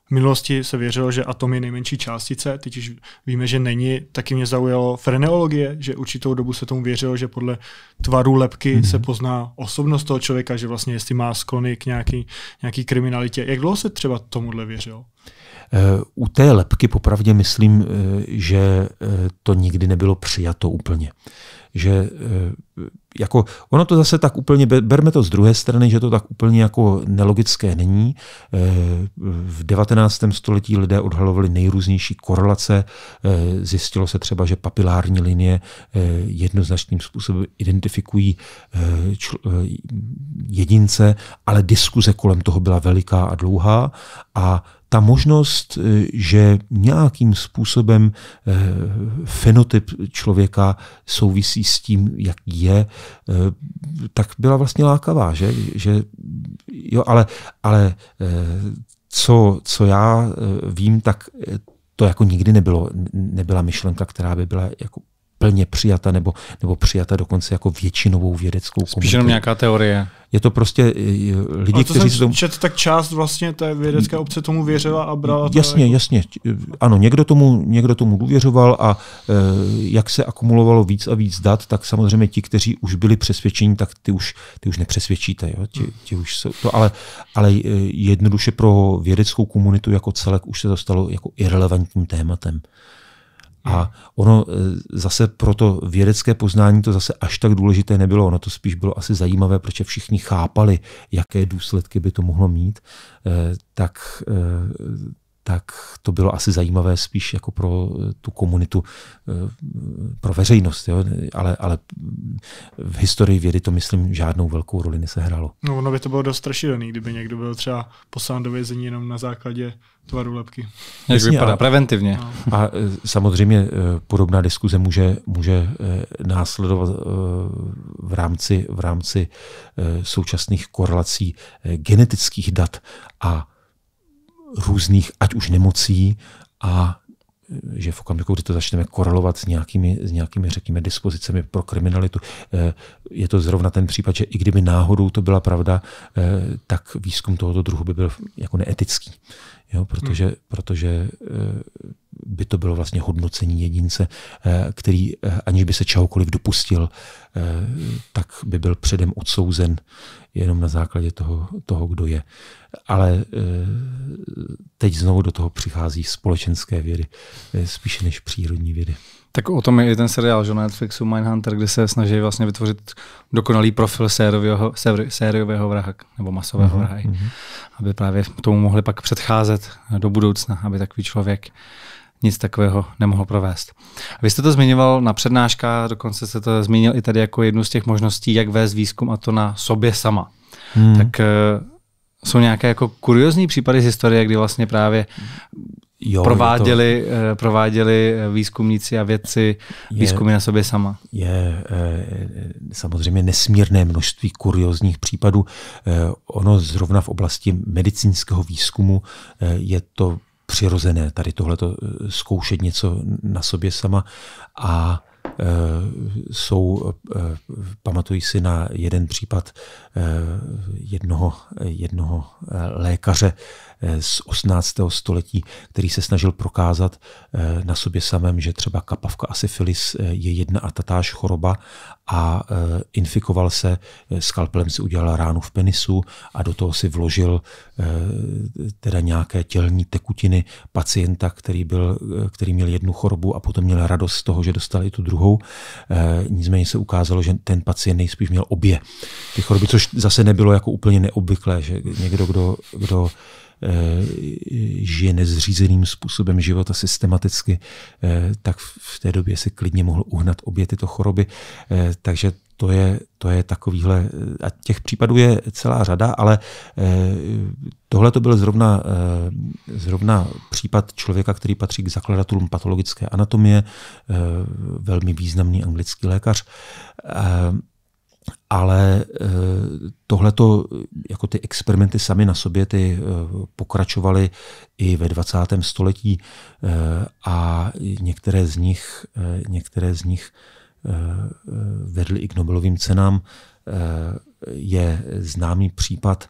V minulosti se věřilo, že atom je nejmenší částice, teď už víme, že není. Taky mě zaujalo freneologie, že určitou dobu se tomu věřilo, že podle tvaru lepky mm-hmm. se pozná osobnost toho člověka, že vlastně jestli má sklony k nějaký, nějaký kriminalitě. Jak dlouho se třeba tomuhle věřilo? E, u té lepky popravdě myslím, e, že e, to nikdy nebylo přijato úplně že eh, jako ono to zase tak úplně, berme to z druhé strany, že to tak úplně jako nelogické není. Eh, v 19. století lidé odhalovali nejrůznější korelace. Eh, zjistilo se třeba, že papilární linie jednoznačným způsobem identifikují jedince, ale diskuze kolem toho byla veliká a dlouhá a ta možnost, eh, že nějakým způsobem eh, fenotyp člověka souvisí s tím, jak je, eh, tak byla vlastně lákavá, že? že jo, ale, ale co, co já vím, tak to jako nikdy nebylo, nebyla myšlenka, která by byla jako plně přijata nebo, nebo přijata dokonce jako většinovou vědeckou komunitou. Spíš jenom nějaká teorie. Je to prostě lidi, to kteří tomu... čet, tak část vlastně té vědecké obce tomu věřila a brala to. Jasně, jako... jasně. Eh, ano, někdo tomu, někdo tomu důvěřoval a eh, jak se akumulovalo víc a víc dat, tak samozřejmě ti, kteří už byli přesvědčeni, tak ty už, ty už nepřesvědčíte. Jo? Ti, hmm. ti už jsou to, ale, ale eh, jednoduše pro vědeckou komunitu jako celek už se to stalo jako irrelevantním tématem. A ono e, zase pro to vědecké poznání to zase až tak důležité nebylo. Ono to spíš bylo asi zajímavé, protože všichni chápali, jaké důsledky by to mohlo mít. E, tak e, tak to bylo asi zajímavé spíš jako pro eh, tu komunitu, eh, pro veřejnost, jo? Ale, ale v historii vědy to, myslím, žádnou velkou roli nesehrálo. No, ono by to bylo dost strašidelné, kdyby někdo byl třeba poslán do vězení jenom na základě tvaru lepky. Jak vypadá a, preventivně. No. A, A eh, samozřejmě podobná diskuze může, může následovat v rámci, v rámci současných korelací genetických dat a různých, ať už nemocí a e, že v okamžiku, kdy to začneme korelovat s nějakými, s nějakými řekněme, dispozicemi pro kriminalitu, e, je to zrovna ten případ, že i kdyby náhodou to byla pravda, e, tak výzkum tohoto druhu by byl jako neetický. Jo, protože, hmm. protože by to bylo vlastně hodnocení jedince, eh, který eh, aniž by se čehokoliv dopustil, eh, tak by byl předem odsouzen jenom na základě toho, toho kdo je. Ale teď znovu do toho přichází společenské vědy, spíše než přírodní vědy. Tak o tom je i ten seriál že na Netflixu Mindhunter, kde se snaží vlastně vytvořit dokonalý profil sériového, sériového vraha nebo masového uh-huh, vraha, uh-huh. aby právě tomu mohli pak předcházet do budoucna, aby takový člověk nic takového nemohl provést. Vy jste to zmiňoval na přednáškách, dokonce se to zmínil i tady jako jednu z těch možností, jak vést výzkum a to na sobě sama. Hmm. Tak eh, jsou nějaké jako kuriozní případy z historie, kdy vlastně právě jo, prováděli, to... prováděli eh, eh, výzkumníci a vědci je, výzkumy na sobě sama. Je samozřejmě nesmírné množství kuriozních případů. Ono zrovna v oblasti medicínského výzkumu je to přirozené tady tohleto eh, zkoušet něco na sobě sama a eh, jsou, eh, pamatuji si na jeden případ jednoho, jednoho lékaře, Eh, z 18. století, který se snažil prokázat eh, na sobě samém, že třeba kapavka a syfilis eh, je jedna a tatáž choroba a infikoval se, skalpelem si udělal ránu v penisu a do toho si vložil teda nějaké tělní tekutiny pacienta, který, byl, který měl jednu chorobu a potom měl radost z toho, že dostal i tu druhou. Nicméně se ukázalo, že ten pacient nejspíš měl obě ty choroby, což zase nebylo jako úplně neobvyklé, že někdo, kdo, kdo Eh, žije nezřízeným způsobem života systematicky, eh, tak v té době si klidně mohl uhnat obě tyto choroby. Eh, takže to je, to je takovýhle, a těch případů je celá řada, ale tohle to byl zrovna, zrovna případ člověka, který patří k zakladatelům patologické anatomie, velmi významný anglický lékař ale e, tohleto, jako ty experimenty sami na sobě, ty e, pokračovaly i ve 20. století e, a některé z nich, některé z nich vedly i k Nobelovým cenám. Je známý případ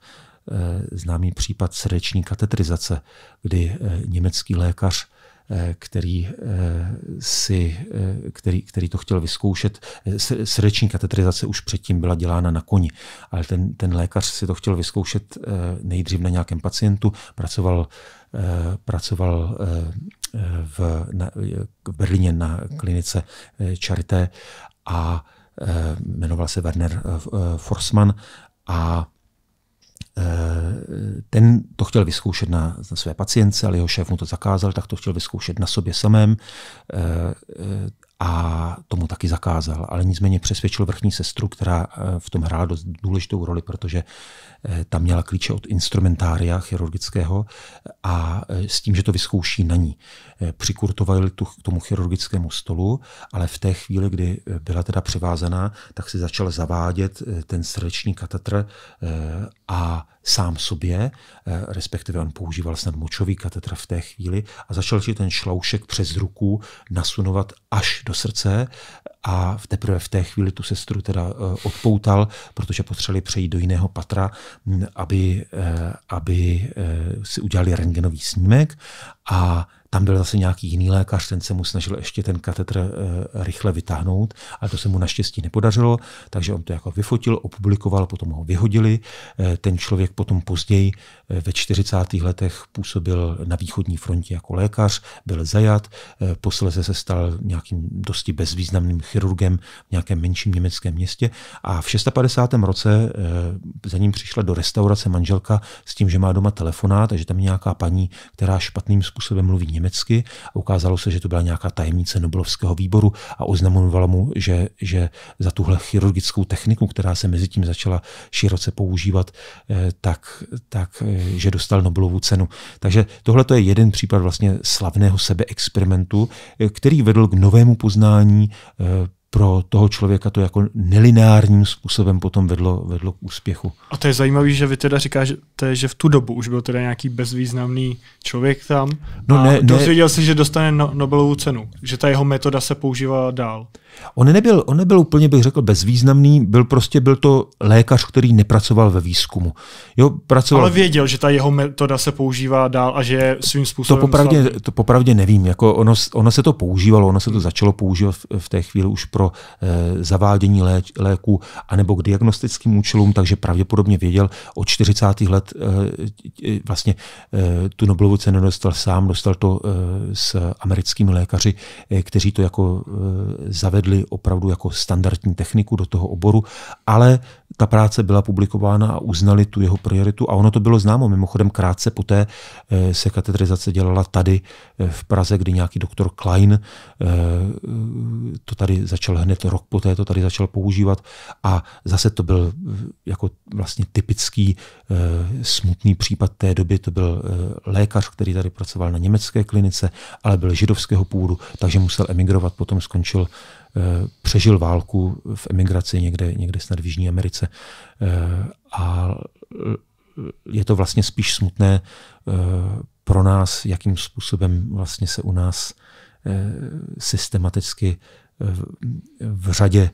známý případ srdeční katetrizace, kdy německý lékař Eh, který, eh, si, eh, který, který to chtěl vyzkoušet. Srdeční katetrizace už předtím byla dělána na koni, ale ten, ten lékař si to chtěl vyzkoušet nejdřív na nějakém pacientu, pracoval pracoval v, na, v Berlíně na klinice Charité a jmenoval se Werner Forsman a Eh, ten to chtěl vyzkoušet na, na své pacience, ale jeho šéf mu to zakázal, tak to chtěl vyzkoušet na sobě samém eh, eh, a tomu taky zakázal. Ale nicméně přesvědčil vrchní sestru, která eh, v tom hrála dost důležitou roli, protože eh, tam měla klíče od instrumentária chirurgického a eh, s tím, že to vyzkouší na ní. Přikurtovali tu, k tomu chirurgickému stolu, ale v té chvíli, kdy byla teda přivázaná, tak si začal zavádět ten srdeční katetr a sám sobě, eh, respektive on používal snad močový katetr v té chvíli a začal si ten šloušek přes ruku nasunovat až do srdce a teprve v té chvíli tu sestru teda eh, odpoutal, protože potřebovali přejít do jiného patra, aby, eh, aby eh, si udělali rentgenový snímek a tam byl zase nějaký jiný lékař, ten se mu snažil ještě ten katetr rychle vytáhnout, ale to se mu naštěstí nepodařilo, takže on to jako vyfotil, opublikoval, potom ho vyhodili. Ten člověk potom později ve 40. letech působil na východní frontě jako lékař, byl zajat, posleze se stal nějakým dosti bezvýznamným chirurgem v nějakém menším německém městě a v 650. roce eh, za ním přišla do restaurace manželka s tím, že má doma telefonát, takže tam nějaká paní, která špatným způsobem mluví německy a ukázalo se, že to byla nějaká tajemnice Nobelovského výboru a oznamovala mu, že, že za tuhle chirurgickou techniku, která se mezi tím začala široce používat, eh, tak, tak eh, že dostal Nobelovu cenu. Takže tohle je jeden případ vlastně slavného sebeexperimentu, který vedl k novému poznání pro toho člověka to jako nelineárním způsobem potom vedlo, vedlo k úspěchu. A to je zajímavé, že vy teda říkáte, že v tu dobu už byl teda nějaký bezvýznamný člověk tam no a ne, dozvěděl ne. se, že dostane no, Nobelovu cenu, že ta jeho metoda se používá dál. On nebyl, on nebyl úplně, bych řekl, bezvýznamný, byl prostě byl to lékař, který nepracoval ve výzkumu. Jo, pracoval... Ale věděl, že ta jeho metoda se používá dál a že svým způsobem... To popravdě, slavný. to popravdě nevím, jako ono, ono se to používalo, ono se to začalo používat v, v té chvíli už pro eh, zavádění léč, léků anebo k diagnostickým účelům, takže pravděpodobně věděl od 40. let eh, eh, vlastně eh, tu Nobelovu cenu dostal sám, dostal to eh, s americkými lékaři, eh, kteří to jako eh, zavedli zavedli opravdu jako standardní techniku do toho oboru, ale ta práce byla publikována a uznali tu jeho prioritu a ono to bylo známo. Mimochodem krátce poté eh, se katedrizace dělala tady eh, v Praze, kdy nějaký doktor Klein eh, to tady začal hned rok poté, to tady začal používat a zase to byl jako vlastně typický smutný případ té doby. To byl lékař, který tady pracoval na německé klinice, ale byl židovského původu, takže musel emigrovat, potom skončil přežil válku v emigraci někde, někde snad v Jižní Americe republice. Eh, a eh, je to vlastně spíš smutné eh, pro nás, jakým způsobem vlastně se u nás systematicky v řadě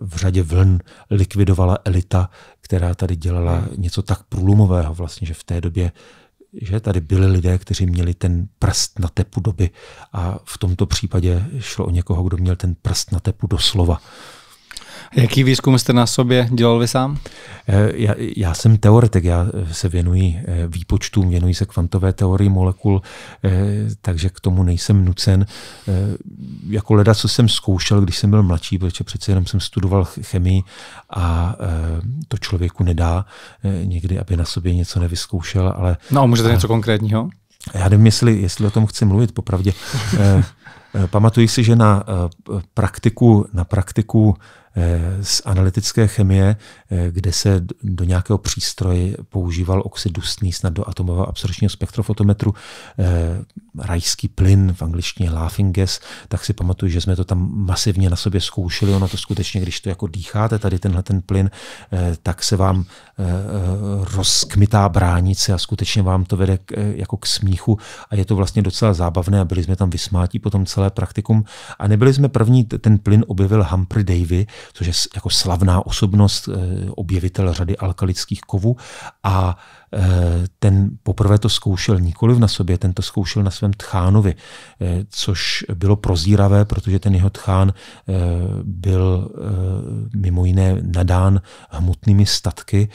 v řadě vln likvidovala elita, která tady dělala hmm. něco tak průlumového vlastně, že v té době že tady byli lidé, kteří měli ten prst na tepu doby a v tomto případě šlo o někoho, kdo měl ten prst na tepu doslova. Jaký výzkum jste na sobě dělal vy sám? Eh, já, já jsem teoretik, já se věnuji eh, výpočtům, věnuji se kvantové teorii molekul, eh, takže k tomu nejsem nucen. Jako leda, co jsem zkoušel, když jsem byl mladší, protože přece jenom jsem studoval chemii a to člověku nedá někdy, aby na sobě něco nevyzkoušel. Ale, no a můžete něco konkrétního? Já nevím, jestli, jestli o tom chci mluvit, popravdě. Pamatuji si, že na praktiku, na praktiku Eh, z analytické chemie, eh, kde se do nějakého přístroje používal oxid dusný, snad do atomového absorčního spektrofotometru, eh, rajský plyn, v angličtině laughing gas, tak si pamatuju, že jsme to tam masivně na sobě zkoušeli. Ono to skutečně, když to jako dýcháte, tady tenhle ten plyn, tak se vám rozkmitá bránice a skutečně vám to vede jako k smíchu a je to vlastně docela zábavné a byli jsme tam vysmátí potom celé praktikum. A nebyli jsme první, ten plyn objevil Humphrey Davy, což je jako slavná osobnost, eh, objevitel řady alkalických kovů. A eh, ten poprvé to zkoušel nikoliv na sobě, ten to zkoušel na svém tchánovi, eh, což bylo prozíravé, protože ten jeho tchán byl mimo jiné nadán hmotnými statky,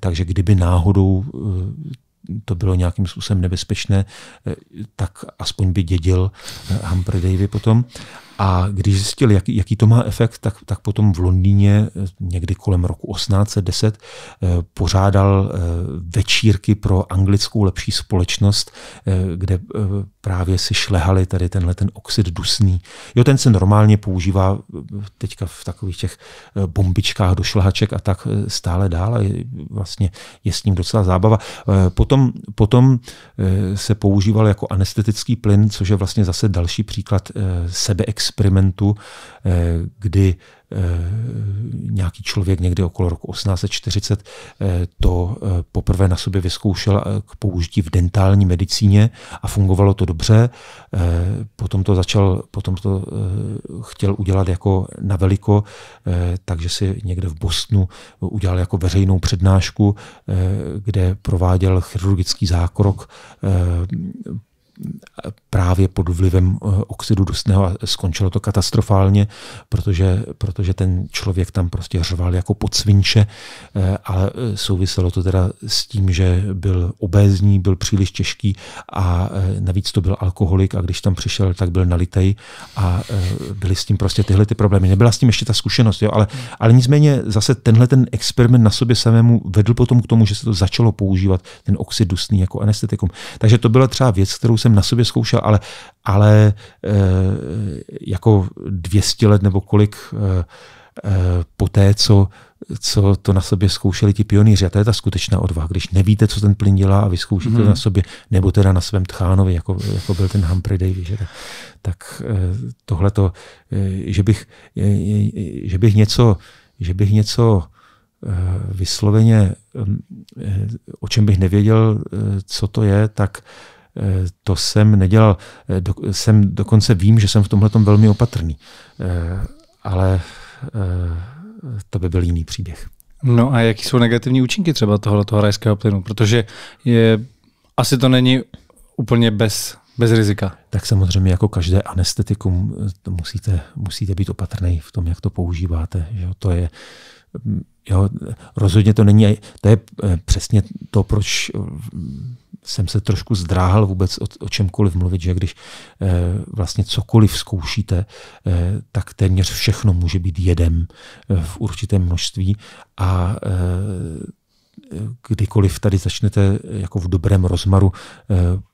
takže kdyby náhodou to bylo nějakým způsobem nebezpečné, tak aspoň by dědil Humphrey Davy potom. A když zjistil, jaký, jaký to má efekt, tak, tak potom v Londýně eh, někdy kolem roku 1810 eh, pořádal eh, večírky pro anglickou lepší společnost, kde právě si šlehali tady tenhle ten oxid dusný. Jo, ten se normálně používá teďka v takových těch bombičkách do šlehaček a tak stále dál a vlastně je s ním docela zábava. Potom, potom se používal jako anestetický plyn, což je vlastně zase další příklad sebeexperimentu experimentu, eh, kdy eh, nějaký člověk někdy okolo roku 1840 eh, to poprvé na sobě vyzkoušel k použití v dentální medicíně a fungovalo to dobře. Potom to začal, potom to chtěl udělat jako na veliko, takže si někde v Bostonu udělal jako veřejnou přednášku, kde prováděl chirurgický zákrok právě pod vlivem eh, oxidu dusného a skončilo to katastrofálně, protože, protože ten člověk tam prostě řval jako podsvinče, eh, ale eh, souviselo to teda s tím, že byl obézní, byl příliš těžký a navíc to byl alkoholik a když tam přišel, tak byl nalitej a byly s tím prostě tyhle ty problémy. Nebyla s tím ještě ta zkušenost, jo, ale, ale nicméně zase tenhle ten experiment na sobě samému vedl potom k tomu, že se to začalo používat, ten oxid dusný jako anestetikum. Takže to byla třeba věc, kterou jsem jsem na sobě zkoušel, ale, ale e, jako 200 let nebo kolik e, eh, eh, po té, co, co to na sobě zkoušeli ti pionýři. A to je ta skutečná odvaha. Když nevíte, co ten plyn dělá a vyzkoušíte mm. to mhm. na sobě, nebo teda na svém tchánovi, jako, jako byl ten Humphrey Davy, že tak, tak tohle to, že bych, že bych něco, že bych něco vysloveně, mm, o čem bych nevěděl, co to je, tak Eh, to jsem nedělal. Eh, do, jsem, dokonce vím, že jsem v tomhle velmi opatrný. Eh, ale to by byl jiný příběh. No a jaký jsou negativní účinky třeba tohoto rajského plynu? Protože je, asi to není úplně bez bez rizika. Tak samozřejmě jako každé anestetikum musíte, musíte být opatrný v tom, jak to používáte. Že to je Jo, rozhodně to není, to je eh, přesně to, proč eh, jsem se trošku zdráhal vůbec o, o čemkoliv mluvit, že když e, vlastně cokoliv zkoušíte, e, tak téměř všechno může být jedem v určitém množství a e, kdykoliv tady začnete jako v dobrém rozmaru e,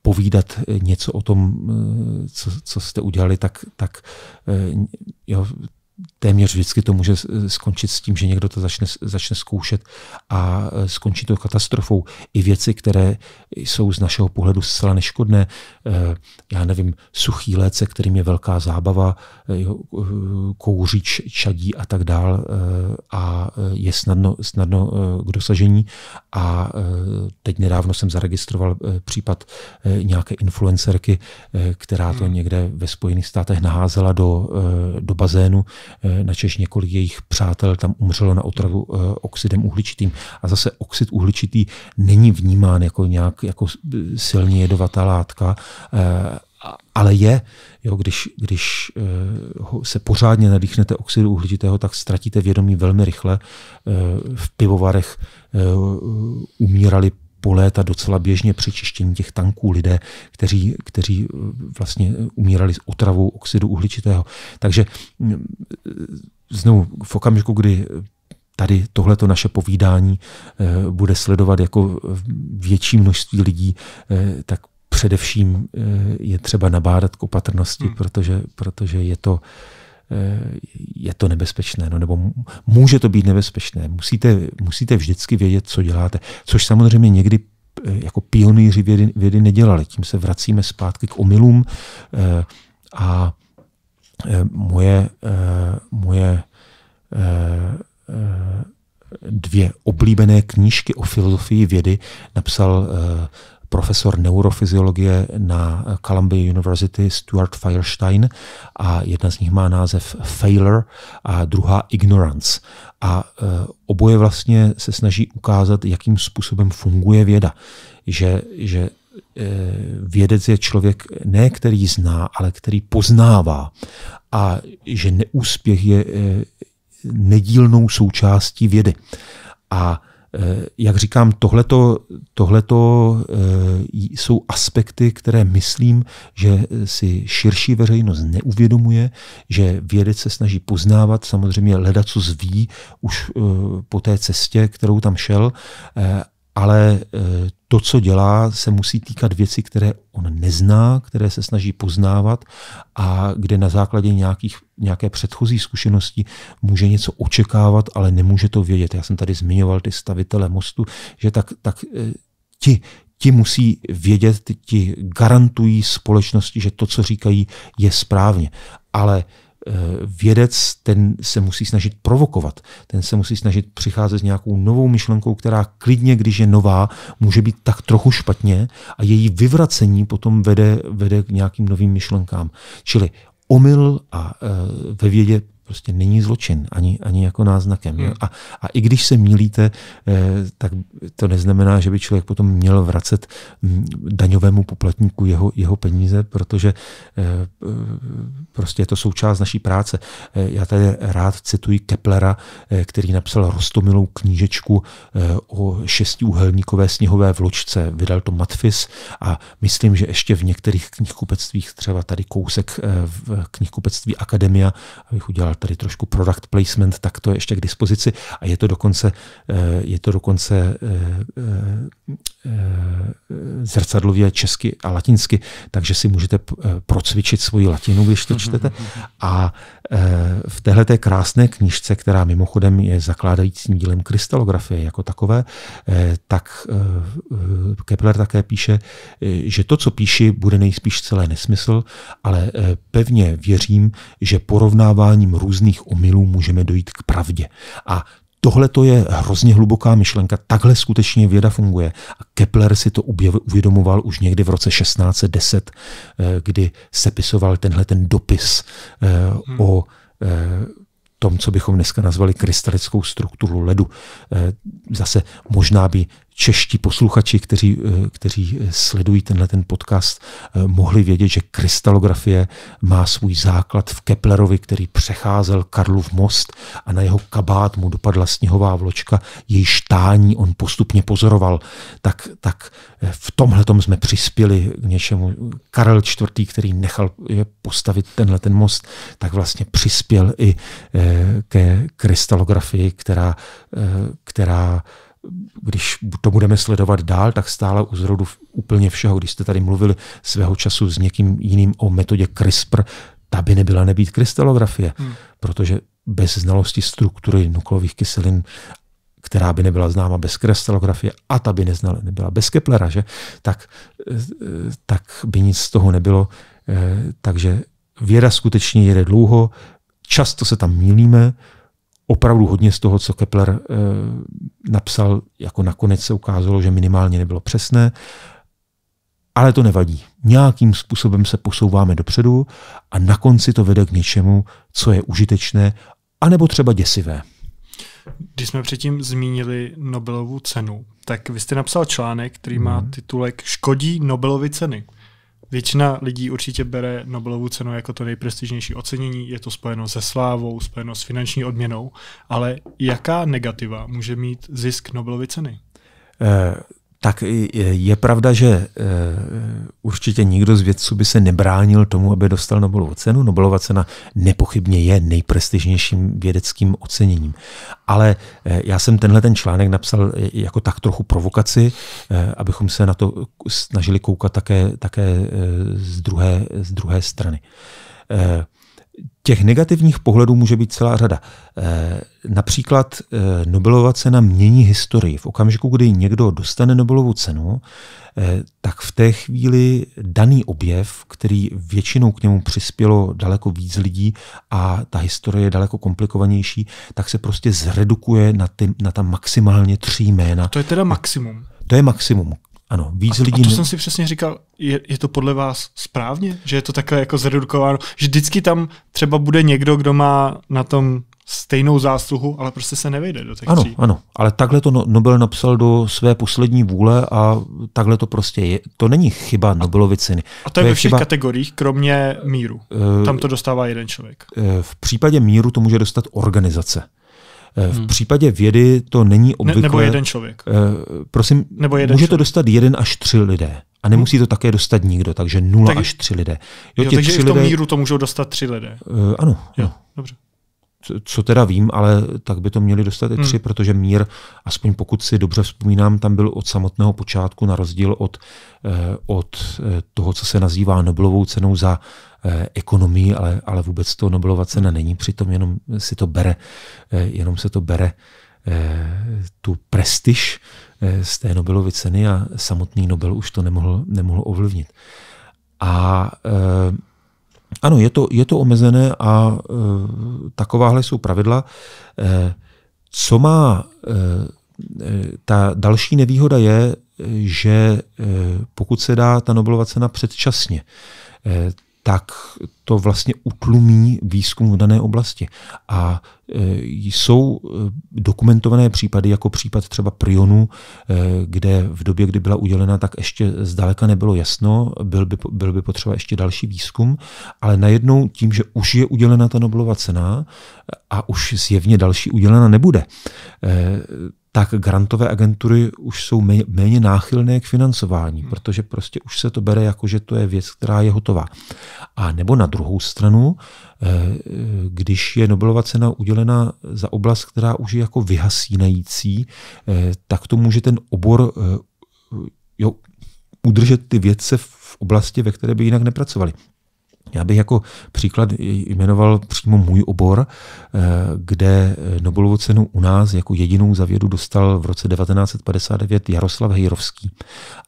povídat něco o tom, e, co, co jste udělali, tak, tak e, jo, téměř vždycky to může e, skončit s tím, že někdo to začne, začne zkoušet a e, skončí to katastrofou. I věci, které jsou z našeho pohledu zcela neškodné, e, já nevím, suchý léce, kterým je velká zábava, kouřič, čadí a tak dál a je snadno, snadno k dosažení. A teď nedávno jsem zaregistroval případ nějaké influencerky, která to hmm. někde ve Spojených státech naházela do, do bazénu, Eh, načež několik jejich přátel tam umřelo na otravu eh, oxidem uhličitým. A zase oxid uhličitý není vnímán jako nějak jako eh, silně jedovatá látka, ale je, jo, když, když se pořádně nadýchnete oxidu uhličitého, tak ztratíte vědomí velmi rychle. V pivovarech umírali po léta docela běžně při čištění těch tanků lidé, kteří, kteří eh, vlastně umírali s otravou oxidu uhličitého. Takže mm, eh, znovu v okamžiku, kdy tady tohleto naše povídání eh, bude sledovat jako větší množství lidí, tak především je třeba nabádat k opatrnosti, hmm. protože, protože je to je to nebezpečné, no, nebo může to být nebezpečné. Musíte, musíte vždycky vědět, co děláte, což samozřejmě někdy eh, jako pionýři vědy, vědy nedělali. Tím se vracíme zpátky k omylům eh, a eh, moje, moje dvě oblíbené knížky o filozofii vědy napsal profesor neurofyziologie na Columbia University Stuart Feierstein a jedna z nich má název Failure a druhá Ignorance. A eh, oboje vlastně se snaží ukázat, jakým způsobem funguje věda. Že, že eh, vědec je člověk ne, který zná, ale který poznává. A že neúspěch je eh, nedílnou součástí vědy. A Eh, jak říkám, tohleto, tohleto eh, jsou aspekty, které myslím, že si širší veřejnost neuvědomuje, že vědec se snaží poznávat, samozřejmě leda, co zví už eh, po té cestě, kterou tam šel, ale eh, to, co dělá, se musí týkat věcí, které on nezná, které se snaží poznávat a kde na základě nějakých, nějaké předchozí zkušenosti může něco očekávat, ale nemůže to vědět. Já jsem tady zmiňoval ty stavitele mostu, že tak, tak eh, ti, ti musí vědět, ti garantují společnosti, že to, co říkají, je správně. Ale eh, Eh, vědec, ten se musí snažit provokovat, ten se musí snažit přicházet s nějakou novou myšlenkou, která klidně, když je nová, může být tak trochu špatně a její vyvracení potom vede, vede k nějakým novým myšlenkám. Čili omyl a eh, ve vědě prostě není zločin, ani, ani jako náznakem. Hmm. A, a i když se mílíte, eh, tak to neznamená, že by člověk potom měl vracet mm, daňovému poplatníku jeho, jeho peníze, protože eh, prostě je to součást naší práce. Eh, já tady rád cituji Keplera, který napsal rostomilou knížečku o šestiúhelníkové sněhové vločce. Vydal to Matfis a myslím, že ještě v některých knihkupectvích, třeba tady kousek v knihkupectví Akademia, abych udělal tady trošku product placement, tak to je ještě k dispozici a je to dokonce, eh, je to dokonce eh, eh, zrcadlově česky a latinsky, takže si můžete procvičit svoji latinu, když to mhm, čtete. Mhm, mhm. A Eh, v téhle té krásné knižce, která mimochodem je zakládajícím dílem krystalografie jako takové, eh, tak eh, Kepler také píše, že to, co píši, bude nejspíš celé nesmysl, ale pevně věřím, že porovnáváním různých omylů můžeme dojít k pravdě. A Tohle to je hrozně hluboká myšlenka, takhle skutečně věda funguje. A Kepler si to uvědomoval už někdy v roce 1610, eh, kdy sepisoval tenhle ten dopis eh, hmm. o eh, tom, co bychom dneska nazvali krystalickou strukturu ledu. Zase možná by čeští posluchači, kteří, eh, kteří sledují tenhle ten podcast, eh, mohli vědět, že krystalografie má svůj základ v Keplerovi, který přecházel Karlův most a na jeho kabát mu dopadla sněhová vločka, její štání on postupně pozoroval. Tak, tak eh, v tomhle tom jsme přispěli k něčemu. Karel IV., který nechal je postavit tenhle ten most, tak vlastně přispěl i ke krystalografii, která, která když to budeme sledovat dál, tak stále u zrodu úplně všeho, když jste tady mluvili svého času s někým jiným o metodě CRISPR, ta by nebyla nebýt krystalografie, hmm. protože bez znalosti struktury nukleových kyselin která by nebyla známa bez krystalografie a ta by neznala, nebyla bez Keplera, že? Tak, eh, tak by nic z toho nebylo. Eh, takže věda skutečně jede dlouho, často se tam mílíme, opravdu hodně z toho, co Kepler eh, napsal, jako nakonec se ukázalo, že minimálně nebylo přesné, ale to nevadí. Nějakým způsobem se posouváme dopředu a na konci to vede k něčemu, co je užitečné, anebo třeba děsivé. Když jsme předtím zmínili Nobelovu cenu, tak vy jste napsal článek, který má mhm. titulek Škodí Nobelovy ceny. Většina lidí určitě bere Nobelovu cenu jako to nejprestižnější ocenění, je to spojeno se slávou, spojeno s finanční odměnou, ale jaká negativa může mít zisk Nobelovy ceny? Eh, tak je pravda, že eh, určitě nikdo z vědců by se nebránil tomu, aby dostal Nobelovu cenu. Nobelova cena nepochybně je nejprestižnějším vědeckým oceněním. Ale eh, já jsem tenhle ten článek napsal eh, jako tak trochu provokaci, abychom se na to snažili koukat také, také z, druhé, z druhé strany. Těch negativních pohledů může být celá řada. Eh, například eh, Nobelova cena mění historii. V okamžiku, kdy někdo dostane Nobelovu cenu, eh, tak v té chvíli daný objev, který většinou k němu přispělo daleko víc lidí a ta historie je daleko komplikovanější, tak se prostě zredukuje na, ty, na ta maximálně tří jména. To je teda maximum. To je maximum. Ano, víc a to, lidí. A to ne... jsem si přesně říkal, je, je to podle vás správně, že je to takhle jako zredukováno, že vždycky tam třeba bude někdo, kdo má na tom stejnou zásluhu, ale prostě se nevejde do těch Ano, tří. ano, ale takhle to no- Nobel napsal do své poslední vůle a takhle to prostě je. To není chyba Nobelovy ceny. A to je to ve všech chyba... kategoriích, kromě míru. Uh, Tam to dostává jeden člověk. Uh, v případě míru to může dostat organizace. Eh, v hmm. případě vědy to není obvyklé. Ne, nebo jeden člověk. Eh, prosím, nebo jeden může člověk. to dostat jeden až tři lidé. A nemusí to také dostat nikdo, takže nula tak, až tři lidé. Jo, jo, takže tři i v tom lidé, míru to můžou dostat tři lidé. Uh, ano. Jo, ano. dobře co teda vím, ale tak by to měli dostat i tři, hmm. protože mír, aspoň pokud si dobře vzpomínám, tam byl od samotného počátku, na rozdíl od, eh, od eh, toho, co se nazývá Nobelovou cenou za eh, ekonomii, ale, ale vůbec to Nobelova cena není, přitom jenom si to bere, jenom se to bere tu prestiž z té Nobelovy ceny a samotný Nobel už to nemohl, nemohl ovlivnit. A ano, je to, je to omezené a e, takováhle jsou pravidla. E, co má e, e ta další nevýhoda je, e, že e, pokud se dá ta Nobelova cena předčasně, e, tak to vlastně utlumí výzkum v dané oblasti. A e, jsou e, dokumentované případy, jako případ třeba prionu, e, kde v době, kdy byla udělena, tak ještě zdaleka nebylo jasno, byl by, byl by potřeba ještě další výzkum, ale najednou tím, že už je udělena ta Nobelova cena a už zjevně další udělena nebude, tak grantové agentury už jsou méně náchylné k financování, hmm. protože prostě už se to bere jako, že to je věc, která je hotová. A nebo na druhou stranu, eh, když je Nobelova cena udělena za oblast, která už je jako vyhasínající, eh, tak to může ten obor eh, jo, udržet ty vědce v oblasti, ve které by jinak nepracovali. Já bych jako příklad jmenoval přímo můj obor, eh, kde Nobelovu cenu u nás jako jedinou za vědu dostal v roce 1959 Jaroslav Hejrovský.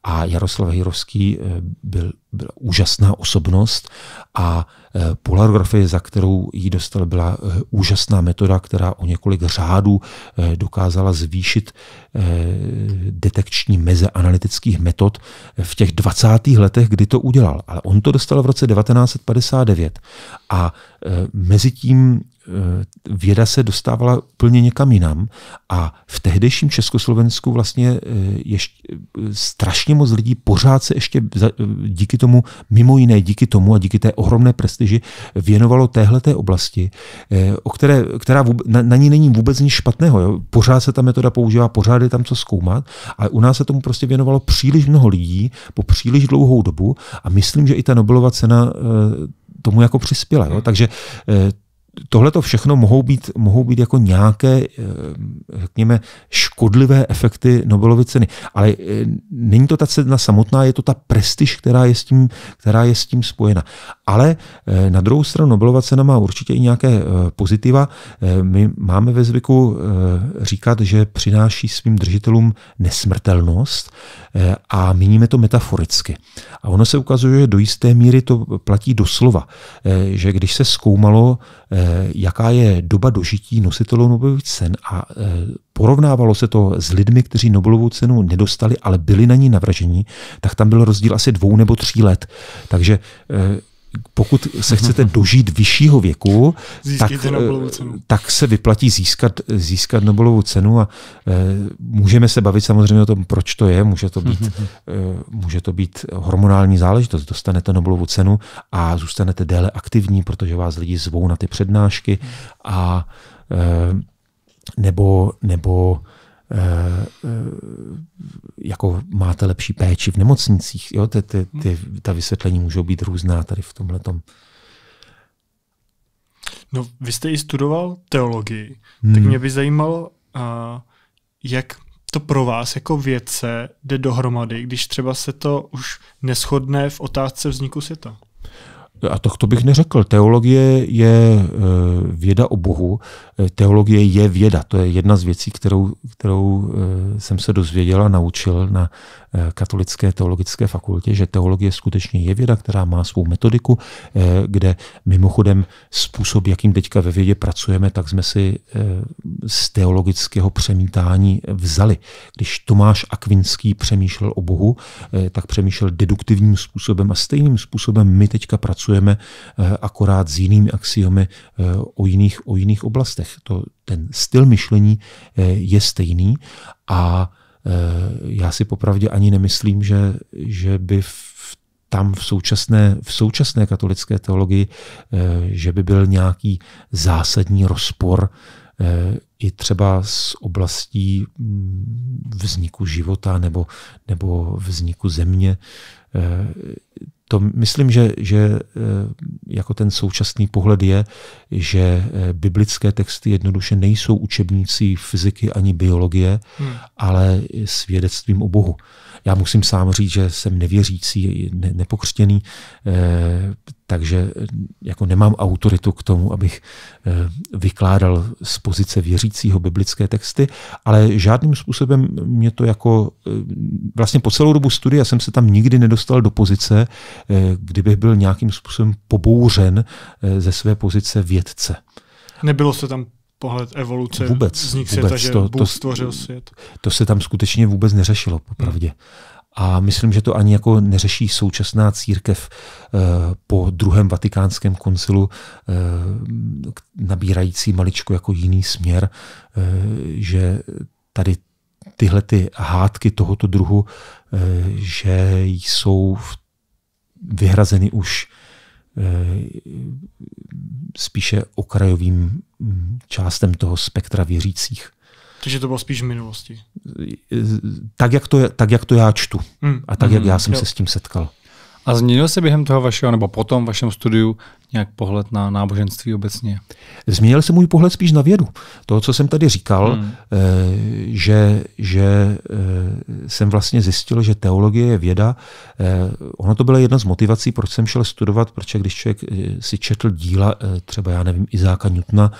A Jaroslav Hejrovský eh, byl, byl úžasná osobnost a Eh, polarografie, za kterou ji dostal, byla eh, úžasná metoda, která o několik řádů eh, dokázala zvýšit detekční meze analytických metod v těch 20. letech, kdy to udělal. Ale on to dostal v roce 1959 a mezi tím Eh, věda se dostávala úplně někam jinam a v tehdejším Československu vlastně eh, ještě, eh, strašně moc lidí pořád se ještě díky tomu, mimo jiné díky tomu a díky té ohromné prestiži věnovalo téhleté oblasti, o které, která vůbec, na, na ní není vůbec nic špatného. Jo. Pořád se ta metoda používá, pořád je tam co zkoumat, ale u nás se tomu prostě věnovalo příliš mnoho lidí po příliš dlouhou dobu a myslím, že i ta Nobelova cena tomu jako přispěla. Jo. Takže tohle to všechno mohou být, mohou být jako nějaké, eh, řekněme, škodlivé efekty Nobelovy ceny. Ale eh, není to ta cena samotná, je to ta prestiž, která je s tím, která je s tím spojena. Ale eh, na druhou stranu Nobelova cena má určitě i nějaké pozitiva. My máme ve zvyku říkat, že přináší svým držitelům nesmrtelnost a míníme to metaforicky. A ono se ukazuje, že do jisté míry to platí doslova, že když se zkoumalo Eh, jaká je doba dožití nositelů Nobelových cen a eh, porovnávalo se to s lidmi, kteří Nobelovou cenu nedostali, ale byli na ní navraženi? tak tam byl rozdíl asi dvou nebo tří let. Takže eh, pokud se chcete dožít vyššího věku, tak, eh, tak se vyplatí získat, získat Nobelovu cenu a e, můžeme se bavit samozřejmě o tom, proč to je. Může to být, e, může to být hormonální záležitost. Dostanete Nobelovu cenu a zůstanete déle aktivní, protože vás lidi zvou na ty přednášky a e, nebo, nebo e, Eh, eh, jako máte lepší péči v nemocnicích. Jo? Ty, ty, hmm. ty, ta vysvětlení můžou být různá tady v tomhle. No, vy jste i studoval teologii, hmm. tak mě by zajímalo, jak to pro vás jako vědce jde dohromady, když třeba se to už neschodne v otázce vzniku světa. A to, to bych neřekl. Teologie je e, věda o Bohu. E, teologie je věda. To je jedna z věcí, kterou, kterou e, jsem se dozvěděl a naučil na Eh, katolické teologické fakultě, že teologie skutečně je věda, která má svou metodiku, eh, kde mimochodem způsob, jakým teďka ve vědě pracujeme, tak jsme si eh, z teologického přemítání vzali. Když Tomáš Akvinský přemýšlel o Bohu, tak přemýšlel deduktivním způsobem a stejným způsobem my teďka pracujeme akorát s jinými axiomy o jiných, o jiných oblastech. To, ten styl myšlení je stejný a Eh, já si popravdě ani nemyslím, že, že by v, tam v současné, v současné katolické teologii, eh, že by byl nějaký zásadní rozpor eh, i třeba s oblastí mm, vzniku života nebo, nebo vzniku země to myslím, že, že eh, jako ten současný pohled je, že eh, biblické texty jednoduše nejsou učebnicí fyziky ani biologie, hmm. ale svědectvím o Bohu. Já musím sám říct, že jsem nevěřící, nepokřtěný. Eh, takže eh, jako nemám autoritu k tomu, abych eh, vykládal z pozice věřícího biblické texty, ale žádným způsobem mě to jako eh, vlastně po celou dobu studia jsem se tam nikdy nedostal do pozice, kdybych byl nějakým způsobem pobouřen ze své pozice vědce. Nebylo se tam pohled evoluce, vůbec, vznik vůbec, světa, že to, Bůh to, stvořil svět. To se tam skutečně vůbec neřešilo, popravdě. Hmm. A myslím, že to ani jako neřeší současná církev eh, po druhém vatikánském koncilu, eh, nabírající maličko jako jiný směr, eh, že tady tyhle ty hádky tohoto druhu, že jsou vyhrazeny už spíše okrajovým mm, částem toho spektra věřících. Takže to bylo spíš v minulosti. Tak, jak to, tak, jak to já čtu hmm. a tak, hmm. jak já jsem jo. se s tím setkal. A změnil se během toho vašeho, nebo potom vašem studiu nějak pohled na náboženství obecně? Změnil se můj pohled spíš na vědu. To, co jsem tady říkal, hmm. Eh, že, že eh, jsem vlastně zjistil, že teologie je věda. Eh, ono to byla jedna z motivací, proč jsem šel studovat, protože když člověk si četl díla, třeba já nevím, Izáka Newtona,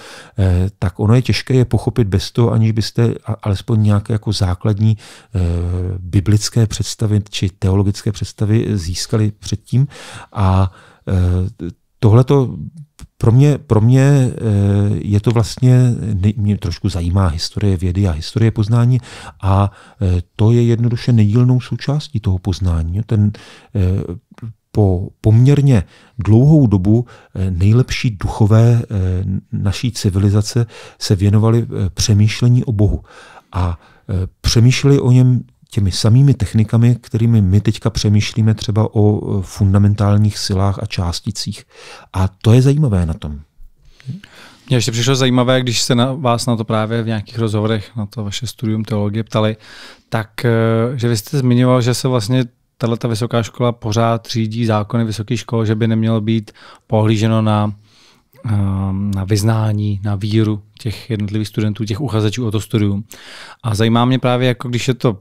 tak ono je těžké je pochopit bez toho, aniž byste alespoň nějaké jako základní biblické představy či teologické představy získali předtím. A tohle to pro mě, pro mě eh, je to vlastně, mě trošku zajímá historie vědy a historie poznání a eh, to je jednoduše nedílnou součástí toho poznání. Ten eh, po poměrně dlouhou dobu nejlepší duchové naší civilizace se věnovali přemýšlení o Bohu a přemýšleli o něm těmi samými technikami, kterými my teďka přemýšlíme třeba o eh, fundamentálních silách a částicích. A to je zajímavé na tom. Mně ještě přišlo zajímavé, když se na vás na to právě v nějakých rozhovorech, na to vaše studium teologie ptali, tak, eh, že vy jste zmiňoval, že se vlastně tato vysoká škola pořád řídí zákony vysoké školy, že by nemělo být pohlíženo na, eh, na vyznání, na víru těch jednotlivých studentů, těch uchazečů o to studium. A zajímá mě právě, jako když je to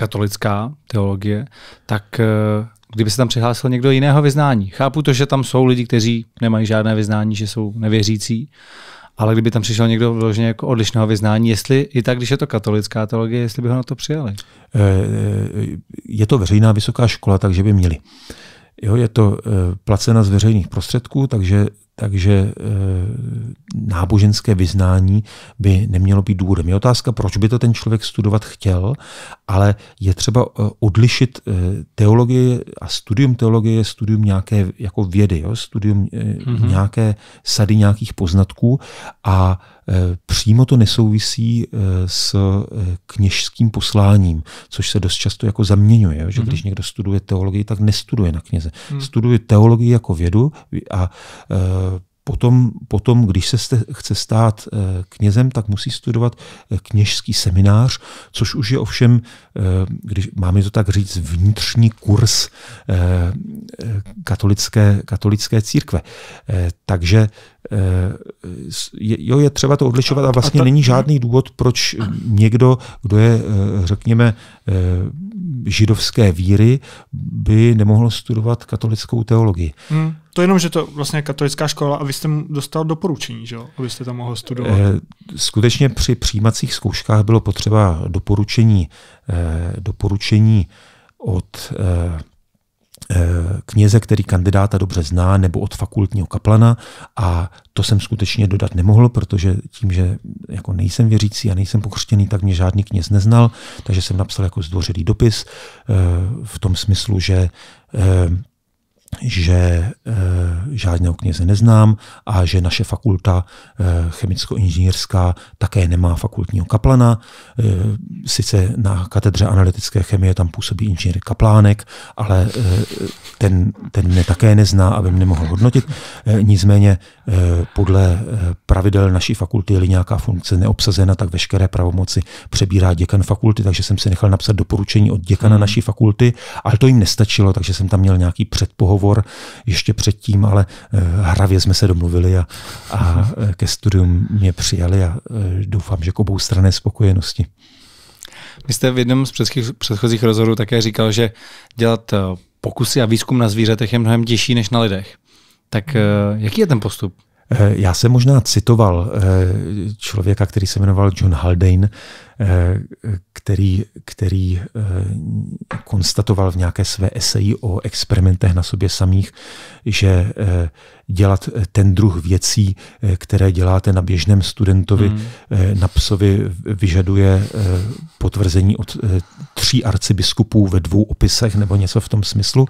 katolická teologie, tak eh, kdyby se tam přihlásil někdo jiného vyznání. Chápu to, že tam jsou lidi, kteří nemají žádné vyznání, že jsou nevěřící, ale kdyby tam přišel někdo vložně jako odlišného vyznání, jestli i tak, když je to katolická teologie, jestli by ho na to přijali? Eh, eh, je to veřejná vysoká škola, takže by měli. Jo, je to placena z veřejných prostředků, takže takže eh, náboženské vyznání by nemělo být důvodem. Je otázka, proč by to ten člověk studovat chtěl, ale je třeba eh, odlišit eh, teologii a studium teologie je studium nějaké jako vědy, jo? studium mm-hmm. nějaké sady nějakých poznatků a Eh, přímo to nesouvisí eh, s eh, kněžským posláním, což se dost často jako zaměňuje, že když mhm. někdo studuje teologii, tak nestuduje na kněze. Hmm. Studuje teologii jako vědu a Potom, potom když se chce stát knězem, tak musí studovat kněžský seminář, což už je ovšem, když máme to tak říct, vnitřní kurz katolické, katolické církve. Takže Eh, je, jo, je třeba to odlišovat a vlastně a ta... není žádný důvod, proč někdo, kdo je, eh, řekněme, eh, židovské víry, by nemohl studovat katolickou teologii. Hmm. To jenom, že to vlastně je katolická škola a vy jste dostal doporučení, že jo? abyste tam mohl studovat. Eh, skutečně při přijímacích zkouškách bylo potřeba doporučení, eh, doporučení od eh, Eh, kněze, který kandidáta dobře zná, nebo od fakultního kaplana a to jsem skutečně dodat nemohl, protože tím, že jako nejsem věřící a nejsem pokřtěný, tak mě žádný kněz neznal, takže jsem napsal jako zdvořilý dopis eh, v tom smyslu, že eh, že e, žádného kněze neznám a že naše fakulta e, chemicko-inženýrská také nemá fakultního kaplana. E, sice na katedře analytické chemie tam působí inženýr Kaplánek, ale e, ten, ten mě také nezná, aby mě nemohl hodnotit. E, nicméně Eh, podle eh, pravidel naší fakulty je nějaká funkce neobsazena, tak veškeré pravomoci přebírá děkan fakulty, takže jsem si nechal napsat doporučení od děkana hmm. naší fakulty, ale to jim nestačilo, takže jsem tam měl nějaký předpohovor ještě předtím, ale eh, hravě jsme se domluvili a, a ke studium mě přijali a doufám, že k obou strané spokojenosti. Vy jste v jednom z předchozích rozhovorů také říkal, že dělat pokusy a výzkum na zvířatech je mnohem těžší než na lidech. Tak eh, jaký je ten postup? Eh, já jsem možná citoval eh, člověka, který se jmenoval John Haldane, který, který konstatoval v nějaké své eseji o experimentech na sobě samých, že dělat ten druh věcí, které děláte na běžném studentovi, hmm. na psovi, vyžaduje potvrzení od tří arcibiskupů ve dvou opisech nebo něco v tom smyslu.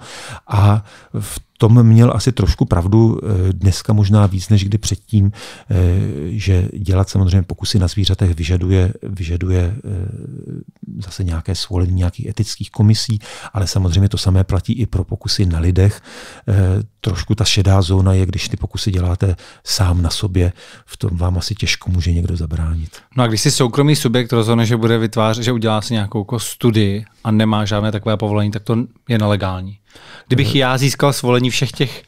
A v tom měl asi trošku pravdu eh, dneska možná víc než kdy předtím, eh, že dělat samozřejmě pokusy na zvířatech vyžaduje, vyžaduje eh, zase nějaké svolení nějakých etických komisí, ale samozřejmě to samé platí i pro pokusy na lidech. Trošku ta šedá zóna je, když ty pokusy děláte sám na sobě, v tom vám asi těžko může někdo zabránit. No a když si soukromý subjekt rozhodne, že bude vytvářet, že udělá si nějakou jako studii a nemá žádné takové povolení, tak to je nelegální. Kdybych mhm. já získal svolení všech těch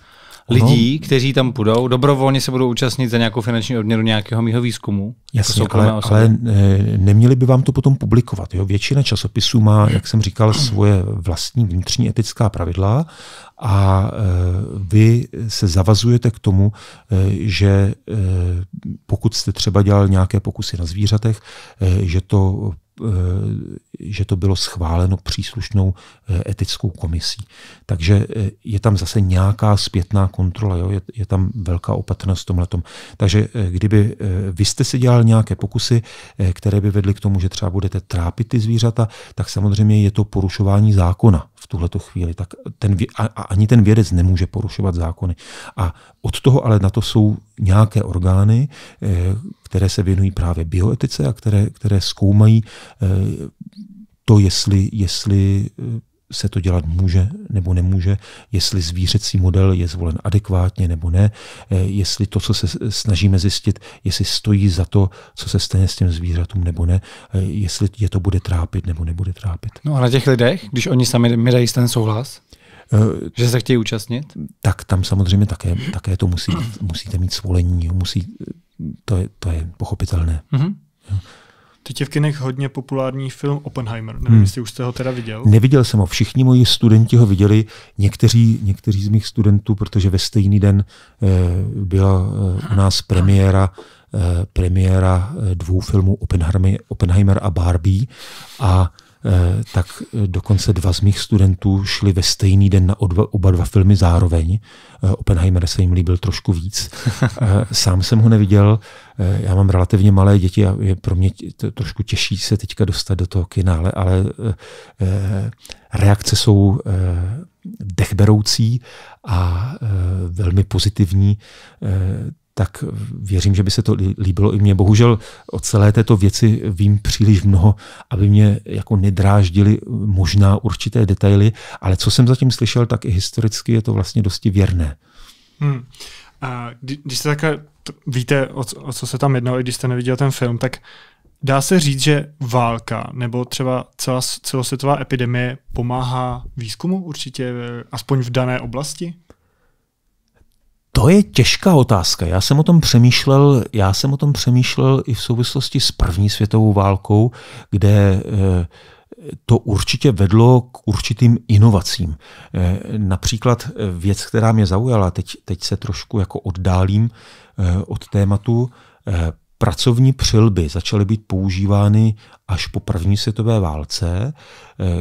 lidí, no. kteří tam půjdou, dobrovolně se budou účastnit za nějakou finanční odměnu nějakého mýho výzkumu. Jako Jasně, jako ale, ale e, neměli by vám to potom publikovat. Jo? Většina časopisů má, jak jsem říkal, svoje vlastní vnitřní etická pravidla a e, vy se zavazujete k tomu, e, že pokud jste třeba dělal nějaké pokusy na zvířatech, že to Eh, že to bylo schváleno příslušnou eh, etickou komisí. Takže eh, je tam zase nějaká zpětná kontrola, jo? Je, je tam velká opatrnost v tomhle. Takže kdyby vy jste si dělal nějaké pokusy, které by vedly k tomu, že třeba budete trápit ty zvířata, tak samozřejmě je to porušování zákona v tuhleto chvíli. Tak ten, a ani ten vědec nemůže porušovat zákony. A od toho ale na to jsou nějaké orgány, eh, které se věnují právě bioetice a které, které zkoumají eh, to, jestli, jestli eh, se to dělat může nebo nemůže, jestli zvířecí model je zvolen adekvátně nebo ne, eh, jestli to, co se snažíme zjistit, jestli stojí za to, co se stane s těm zvířatům nebo ne, eh, jestli je to bude trápit nebo nebude trápit. No a na těch lidech, když oni sami mi dají ten souhlas, eh, že se chtějí účastnit? Tak tam samozřejmě také, také to musí, musíte mít svolení, musí, to, je, to je pochopitelné. Mm-hmm. Teď je v kinech hodně populární film Oppenheimer. Nevím, hmm. jestli už jste ho teda viděl. Neviděl jsem ho. Všichni moji studenti ho viděli. Někteří, někteří z mých studentů, protože ve stejný den eh, byla eh, u nás premiéra eh, premiéra eh, dvou filmů Oppenheimer, Oppenheimer a Barbie a Eh, tak eh, dokonce dva z mých studentů šli ve stejný den na odva, oba dva filmy zároveň. Eh, Oppenheimer se jim líbil trošku víc. Sám jsem ho neviděl. Já mám relativně malé děti a je pro mě trošku těžší se teďka dostat do toho kina, ale, ale reakce jsou dechberoucí a velmi pozitivní tak věřím, že by se to líbilo i mně. Bohužel o celé této věci vím příliš mnoho, aby mě jako nedráždili možná určité detaily, ale co jsem zatím slyšel, tak i historicky je to vlastně dosti věrné. Hmm. A když se takhle víte, o, o co se tam jednalo, i když jste neviděl ten film, tak dá se říct, že válka nebo třeba celá, celosvětová epidemie pomáhá výzkumu určitě, eh, aspoň v dané oblasti? To je těžká otázka. Já jsem o tom přemýšlel, já jsem o tom přemýšlel i v souvislosti s první světovou válkou, kde eh, to určitě vedlo k určitým inovacím. Eh, například eh, věc, která mě zaujala, teď, teď se trošku jako oddálím od tématu, pracovní přilby začaly být používány až po první světové válce, eh,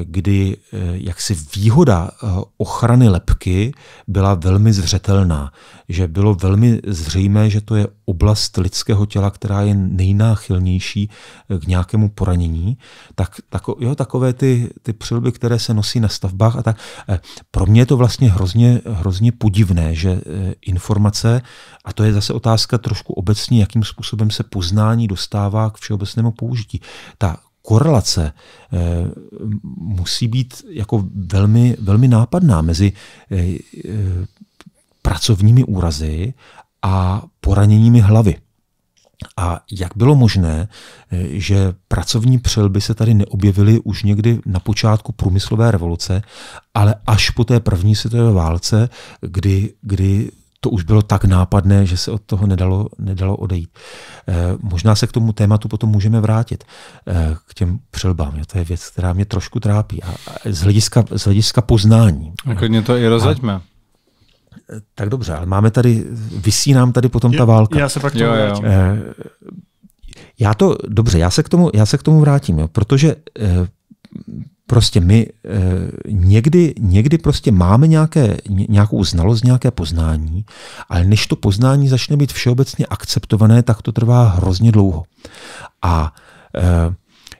kdy eh, jaksi výhoda eh, ochrany lepky byla velmi zřetelná, že bylo velmi zřejmé, že to je oblast lidského těla, která je nejnáchylnější k nějakému poranění, tak tako, jo, takové ty, ty přilby, které se nosí na stavbách a tak. Pro mě je to vlastně hrozně, hrozně podivné, že informace, a to je zase otázka trošku obecně, jakým způsobem se poznání dostává k všeobecnému použití. Ta korelace eh, musí být jako velmi, velmi nápadná mezi eh, eh, pracovními úrazy a poraněními hlavy. A jak bylo možné, že pracovní přelby se tady neobjevily už někdy na počátku průmyslové revoluce, ale až po té první světové válce, kdy, kdy to už bylo tak nápadné, že se od toho nedalo, nedalo odejít. E, možná se k tomu tématu potom můžeme vrátit, e, k těm přelbám. To je věc, která mě trošku trápí. A, a z, hlediska, z hlediska poznání. A klidně to i rozeďme. Eh, tak dobře, ale máme tady, vysí nám tady potom ta válka. Já se pak jo, já to, dobře, já se k tomu, já se k tomu vrátím, jo, protože Prostě my e, někdy, někdy prostě máme nějaké, nějakou znalost, nějaké poznání, ale než to poznání začne být všeobecně akceptované, tak to trvá hrozně dlouho. A e,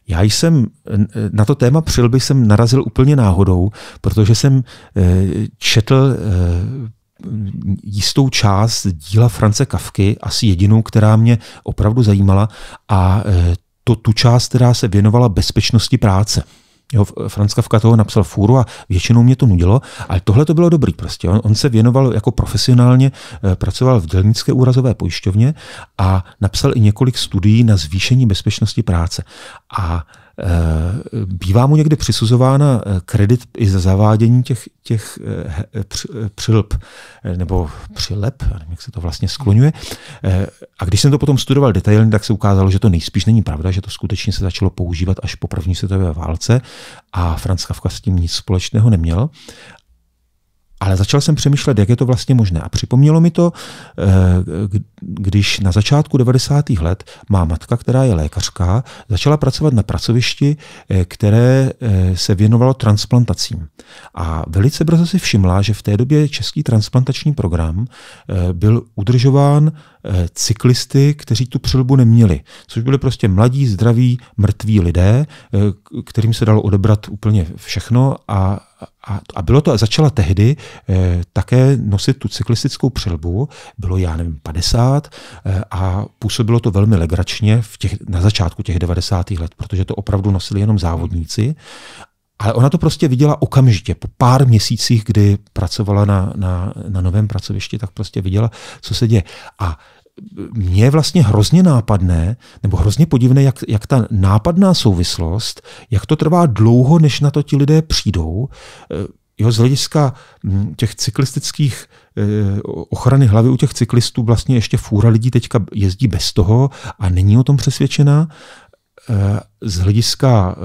já jsem na to téma přilby jsem narazil úplně náhodou, protože jsem eh, četl jistou část díla France Kavky, asi jedinou, která mě opravdu zajímala, a to tu část, která se věnovala bezpečnosti práce. Jo, Franz Kafka toho napsal fůru a většinou mě to nudilo, ale tohle to bylo dobrý prostě. On, on se věnoval jako profesionálně, eh, pracoval v dělnické úrazové pojišťovně a napsal i několik studií na zvýšení bezpečnosti práce. A Eh, bývá mu někdy přisuzována eh, kredit i za zavádění těch, těch eh, přilp, nebo přilep, nevím, jak se to vlastně skloňuje. A když jsem to potom studoval detailně, tak se ukázalo, že to nejspíš není pravda, že to skutečně se začalo používat až po první světové válce a Franz Kafka s tím nic společného neměl. Ale začal jsem přemýšlet, jak je to vlastně možné. A připomnělo mi to, eh, když na začátku 90. let má matka, která je lékařka, začala pracovat na pracovišti, eh, které eh, se věnovalo transplantacím. A velice brzo si všimla, že v té době český transplantační program byl udržován cyklisty, kteří tu přilbu neměli, což byli prostě mladí, zdraví, mrtví lidé, kterým se dalo odebrat úplně všechno a a, a bylo to, začala tehdy e, také nosit tu cyklistickou přilbu, bylo já nevím 50 e, eh, a působilo to velmi legračně v těch, na začátku těch 90. let, protože to opravdu nosili jenom závodníci ale ona to prostě viděla okamžitě, po pár měsících, kdy pracovala na, na, na novém pracovišti, tak prostě viděla, co se děje. A mně je vlastně hrozně nápadné, nebo hrozně podivné, jak, jak ta nápadná souvislost, jak to trvá dlouho, než na to ti lidé přijdou. Eh, jo, z hlediska hm, těch cyklistických eh, ochrany hlavy u těch cyklistů vlastně ještě fůra lidí teďka jezdí bez toho a není o tom přesvědčena. Eh, z hlediska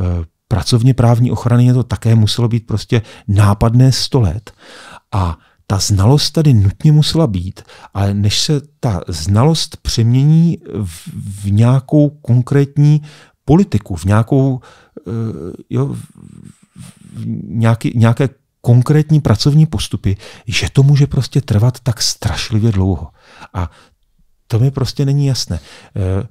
pracovně právní ochrany je to také muselo být prostě nápadné 100 let. A ta znalost tady nutně musela být, ale než se ta znalost přemění v, v nějakou konkrétní politiku, v nějakou, eh, jo, v nějaký, nějaké konkrétní pracovní postupy, že to může prostě trvat tak strašlivě dlouho. A to mi prostě není jasné. Eh,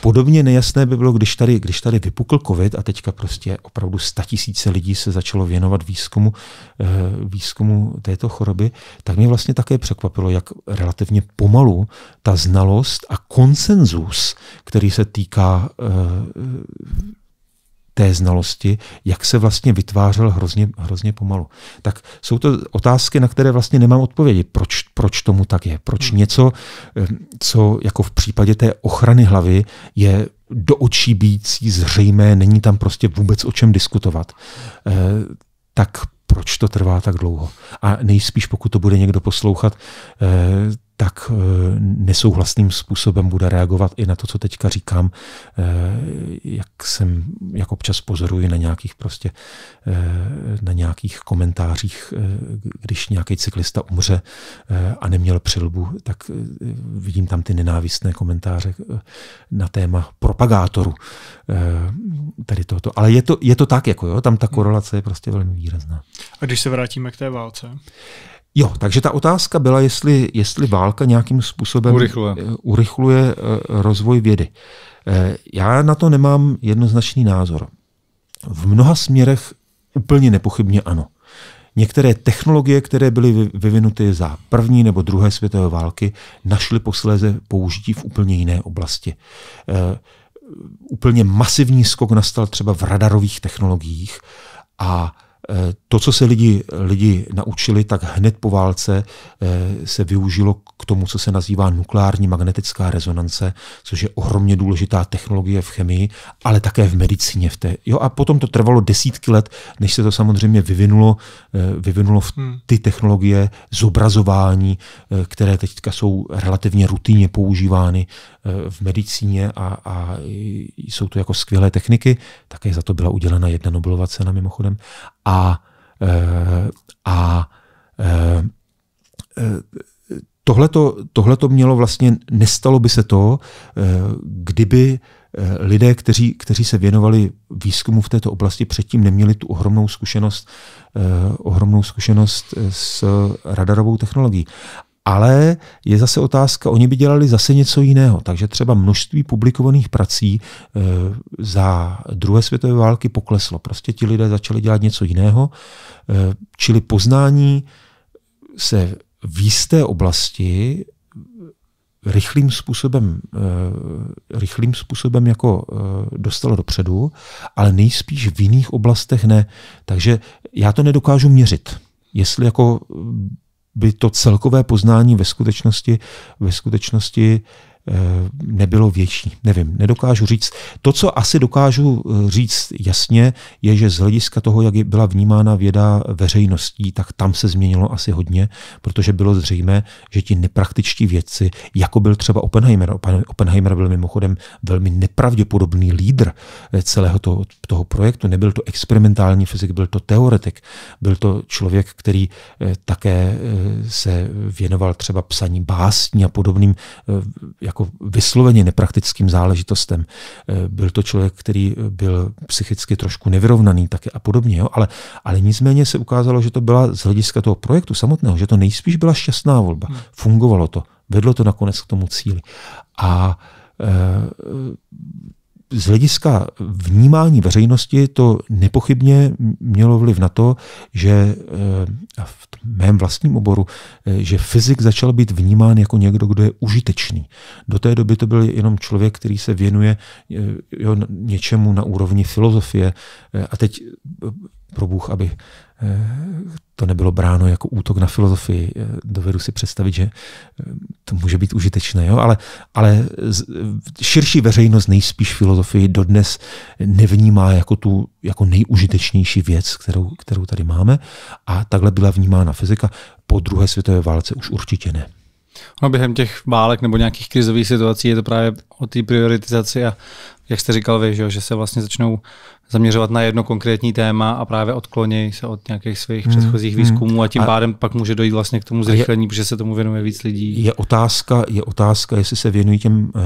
Podobně nejasné by bylo, když tady, když tady vypukl covid a teďka prostě opravdu tisíce lidí se začalo věnovat výzkumu, eh, výzkumu této choroby, tak mě vlastně také překvapilo, jak relativně pomalu ta znalost a konsenzus, který se týká eh, té znalosti, jak se vlastně vytvářel hrozně, hrozně pomalu. Tak jsou to otázky, na které vlastně nemám odpovědi. Proč, proč tomu tak je? Proč hmm. něco, eh, co jako v případě té ochrany hlavy je do očí bící, zřejmé, není tam prostě vůbec o čem diskutovat, eh, tak proč to trvá tak dlouho? A nejspíš, pokud to bude někdo poslouchat, eh, tak eh, nesouhlasným způsobem bude reagovat i na to, co teďka říkám, eh, jak jsem, jak občas pozoruji na nějakých prostě, eh, na nějakých komentářích, když nějaký cyklista umře a neměl přilbu, tak vidím tam ty nenávistné komentáře na téma propagátoru tady tohoto. Ale je to, je to tak, jako jo, tam ta korelace je prostě velmi výrazná. A když se vrátíme k té válce? Jo, takže ta otázka byla, jestli, jestli válka nějakým způsobem urychluje, eh, urychluje eh, rozvoj vědy. Eh, já na to nemám jednoznačný názor. V mnoha směrech úplně nepochybně ano. Některé technologie, které byly vyvinuty za první nebo druhé světové války, našly posléze použití v úplně jiné oblasti. Úplně masivní skok nastal třeba v radarových technologiích a Eh, to, co se lidi, lidi naučili, tak hned po válce eh, se využilo k tomu, co se nazývá nukleární magnetická rezonance, což je ohromně důležitá technologie v chemii, ale také v medicíně. V té. Jo, a potom to trvalo desítky let, než se to samozřejmě vyvinulo, eh, vyvinulo v hmm. ty technologie zobrazování, které teďka jsou relativně rutinně používány v medicíně a, a jsou to jako skvělé techniky. Také za to byla udělena jedna Nobelova cena mimochodem. A, eh, a, a eh, tohle to mělo vlastně, nestalo by se to, eh, kdyby lidé, kteří, kteří se věnovali výzkumu v této oblasti, předtím neměli tu ohromnou zkušenost, ohromnou zkušenost s radarovou technologií. Ale je zase otázka, oni by dělali zase něco jiného. Takže třeba množství publikovaných prací eh, za druhé světové války pokleslo. Prostě ti lidé začali dělat něco jiného, eh, čili poznání se v jisté oblasti rychlým způsobem, eh, rychlým způsobem jako dostalo dopředu, ale nejspíš v jiných oblastech ne. Takže já to nedokážu měřit jestli jako by to celkové poznání ve skutečnosti, ve skutečnosti Eh, nebylo větší. Nevím, nedokážu říct. To, co asi dokážu eh, říct jasně, je, že z hlediska toho, jak byla vnímána věda veřejností, tak tam se změnilo asi hodně, protože bylo zřejmé, že ti nepraktičtí vědci, jako byl třeba Oppenheimer, Oppenheimer byl mimochodem velmi nepravděpodobný lídr eh, celého toho, toho projektu, nebyl to experimentální fyzik, byl to teoretik, byl to člověk, který také se věnoval třeba psaní básní a podobným jako vysloveně nepraktickým záležitostem. E, byl to člověk, který byl psychicky trošku nevyrovnaný taky a podobně, jo? Ale, ale nicméně se ukázalo, že to byla z hlediska toho projektu samotného, že to nejspíš byla šťastná volba. Hmm. Fungovalo to, vedlo to nakonec k tomu cíli. A e, z hlediska vnímání veřejnosti to nepochybně mělo vliv na to, že eh, v mém vlastním oboru, eh, že fyzik začal být vnímán jako někdo, kdo je užitečný. Do té doby to byl jenom člověk, který se věnuje eh, jo, něčemu na úrovni filozofie. A teď pro Bůh, aby to nebylo bráno jako útok na filozofii. Eh, dovedu si představit, že eh, to může být užitečné, jo? Ale, ale eh, širší veřejnost nejspíš filozofii dodnes nevnímá jako tu jako nejužitečnější věc, kterou, kterou tady máme. A takhle byla vnímána fyzika. Po druhé světové válce už určitě ne. No během těch válek nebo nějakých krizových situací je to právě o té prioritizaci a jak jste říkal vy, že, se vlastně začnou zaměřovat na jedno konkrétní téma a právě odklonějí se od nějakých svých hmm, předchozích hmm. výzkumů a tím a pádem pak může dojít vlastně k tomu zrychlení, je, protože se tomu věnuje víc lidí. Je otázka, je otázka jestli se věnují těm uh,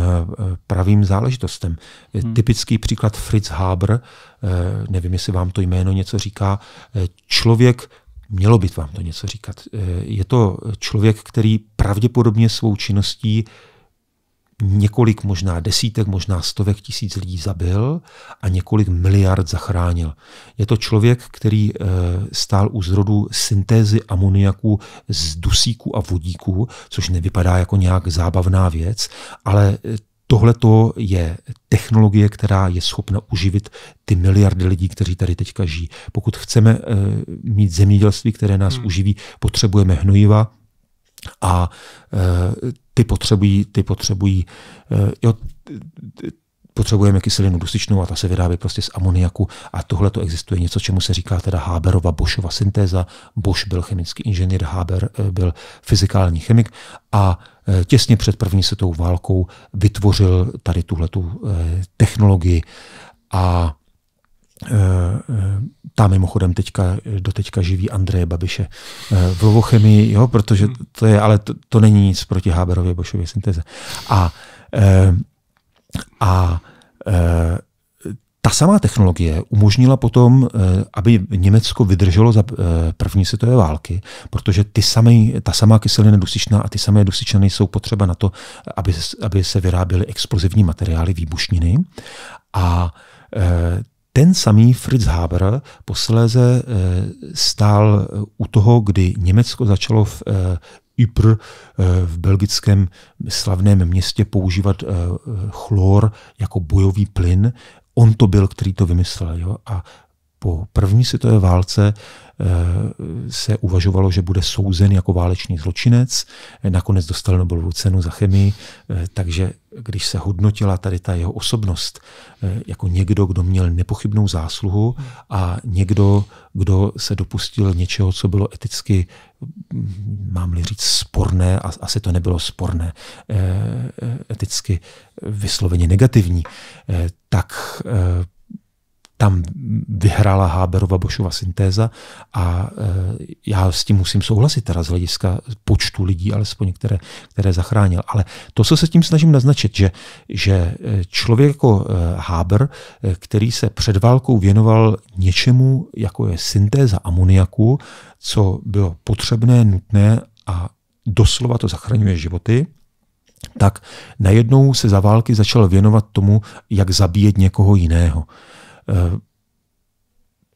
pravým záležitostem. Hmm. Typický příklad Fritz Haber, uh, nevím, jestli vám to jméno něco říká, člověk, Mělo by vám to něco říkat. Eh, je to člověk, který pravděpodobně svou činností několik možná desítek, možná stovek tisíc lidí zabil a několik miliard zachránil. Je to člověk, který eh, stál u zrodu syntézy amoniaku z dusíku a vodíku, což nevypadá jako nějak zábavná věc, ale eh, Tohle to je technologie, která je schopna uživit ty miliardy lidí, kteří tady teďka žijí. Pokud chceme eh, mít zemědělství, které nás hmm. uživí, potřebujeme hnojiva a eh, ty potřebují, ty potřebují, eh, jo, potřebujeme kyselinu dusičnou a ta se vyrábí prostě z amoniaku a tohle to existuje něco, čemu se říká teda Haberova Boschova syntéza. Bosch byl chemický inženýr, Haber byl fyzikální chemik a Eh, těsně před první světovou válkou vytvořil tady tu eh, technologii a eh, ta mimochodem teďka, teďka živí Andreje Babiše v Lovochemii, jo, protože hmm. to je, ale to, to není nic proti Haberově Bošově syntéze. A, a, a ta samá technologie umožnila potom, eh, aby Německo vydrželo za eh, první světové války, protože ty samé, ta samá kyselina dusičná a ty samé dusičany jsou potřeba na to, aby, aby se vyráběly explozivní materiály, výbušniny. A eh, ten samý Fritz Haber posléze stál u toho, kdy Německo začalo v Ypr v belgickém slavném městě používat chlor jako bojový plyn on to byl, který to vymyslel. Jo? A po první světové válce se uvažovalo, že bude souzen jako válečný zločinec. Nakonec dostal Nobelovu cenu za chemii, takže když se hodnotila tady ta jeho osobnost jako někdo, kdo měl nepochybnou zásluhu a někdo, kdo se dopustil něčeho, co bylo eticky, mám-li říct, sporné, a asi to nebylo sporné, eh, eticky vysloveně negativní, eh, tak eh, tam vyhrála Haberova Bošova syntéza a e, já s tím musím souhlasit teda z hlediska počtu lidí, alespoň které, které zachránil. Ale to, co se tím snažím naznačit, že, že e, člověk jako e, Haber, který se před válkou věnoval něčemu, jako je syntéza amoniaku, co bylo potřebné, nutné a doslova to zachraňuje životy, tak najednou se za války začal věnovat tomu, jak zabíjet někoho jiného. Eh,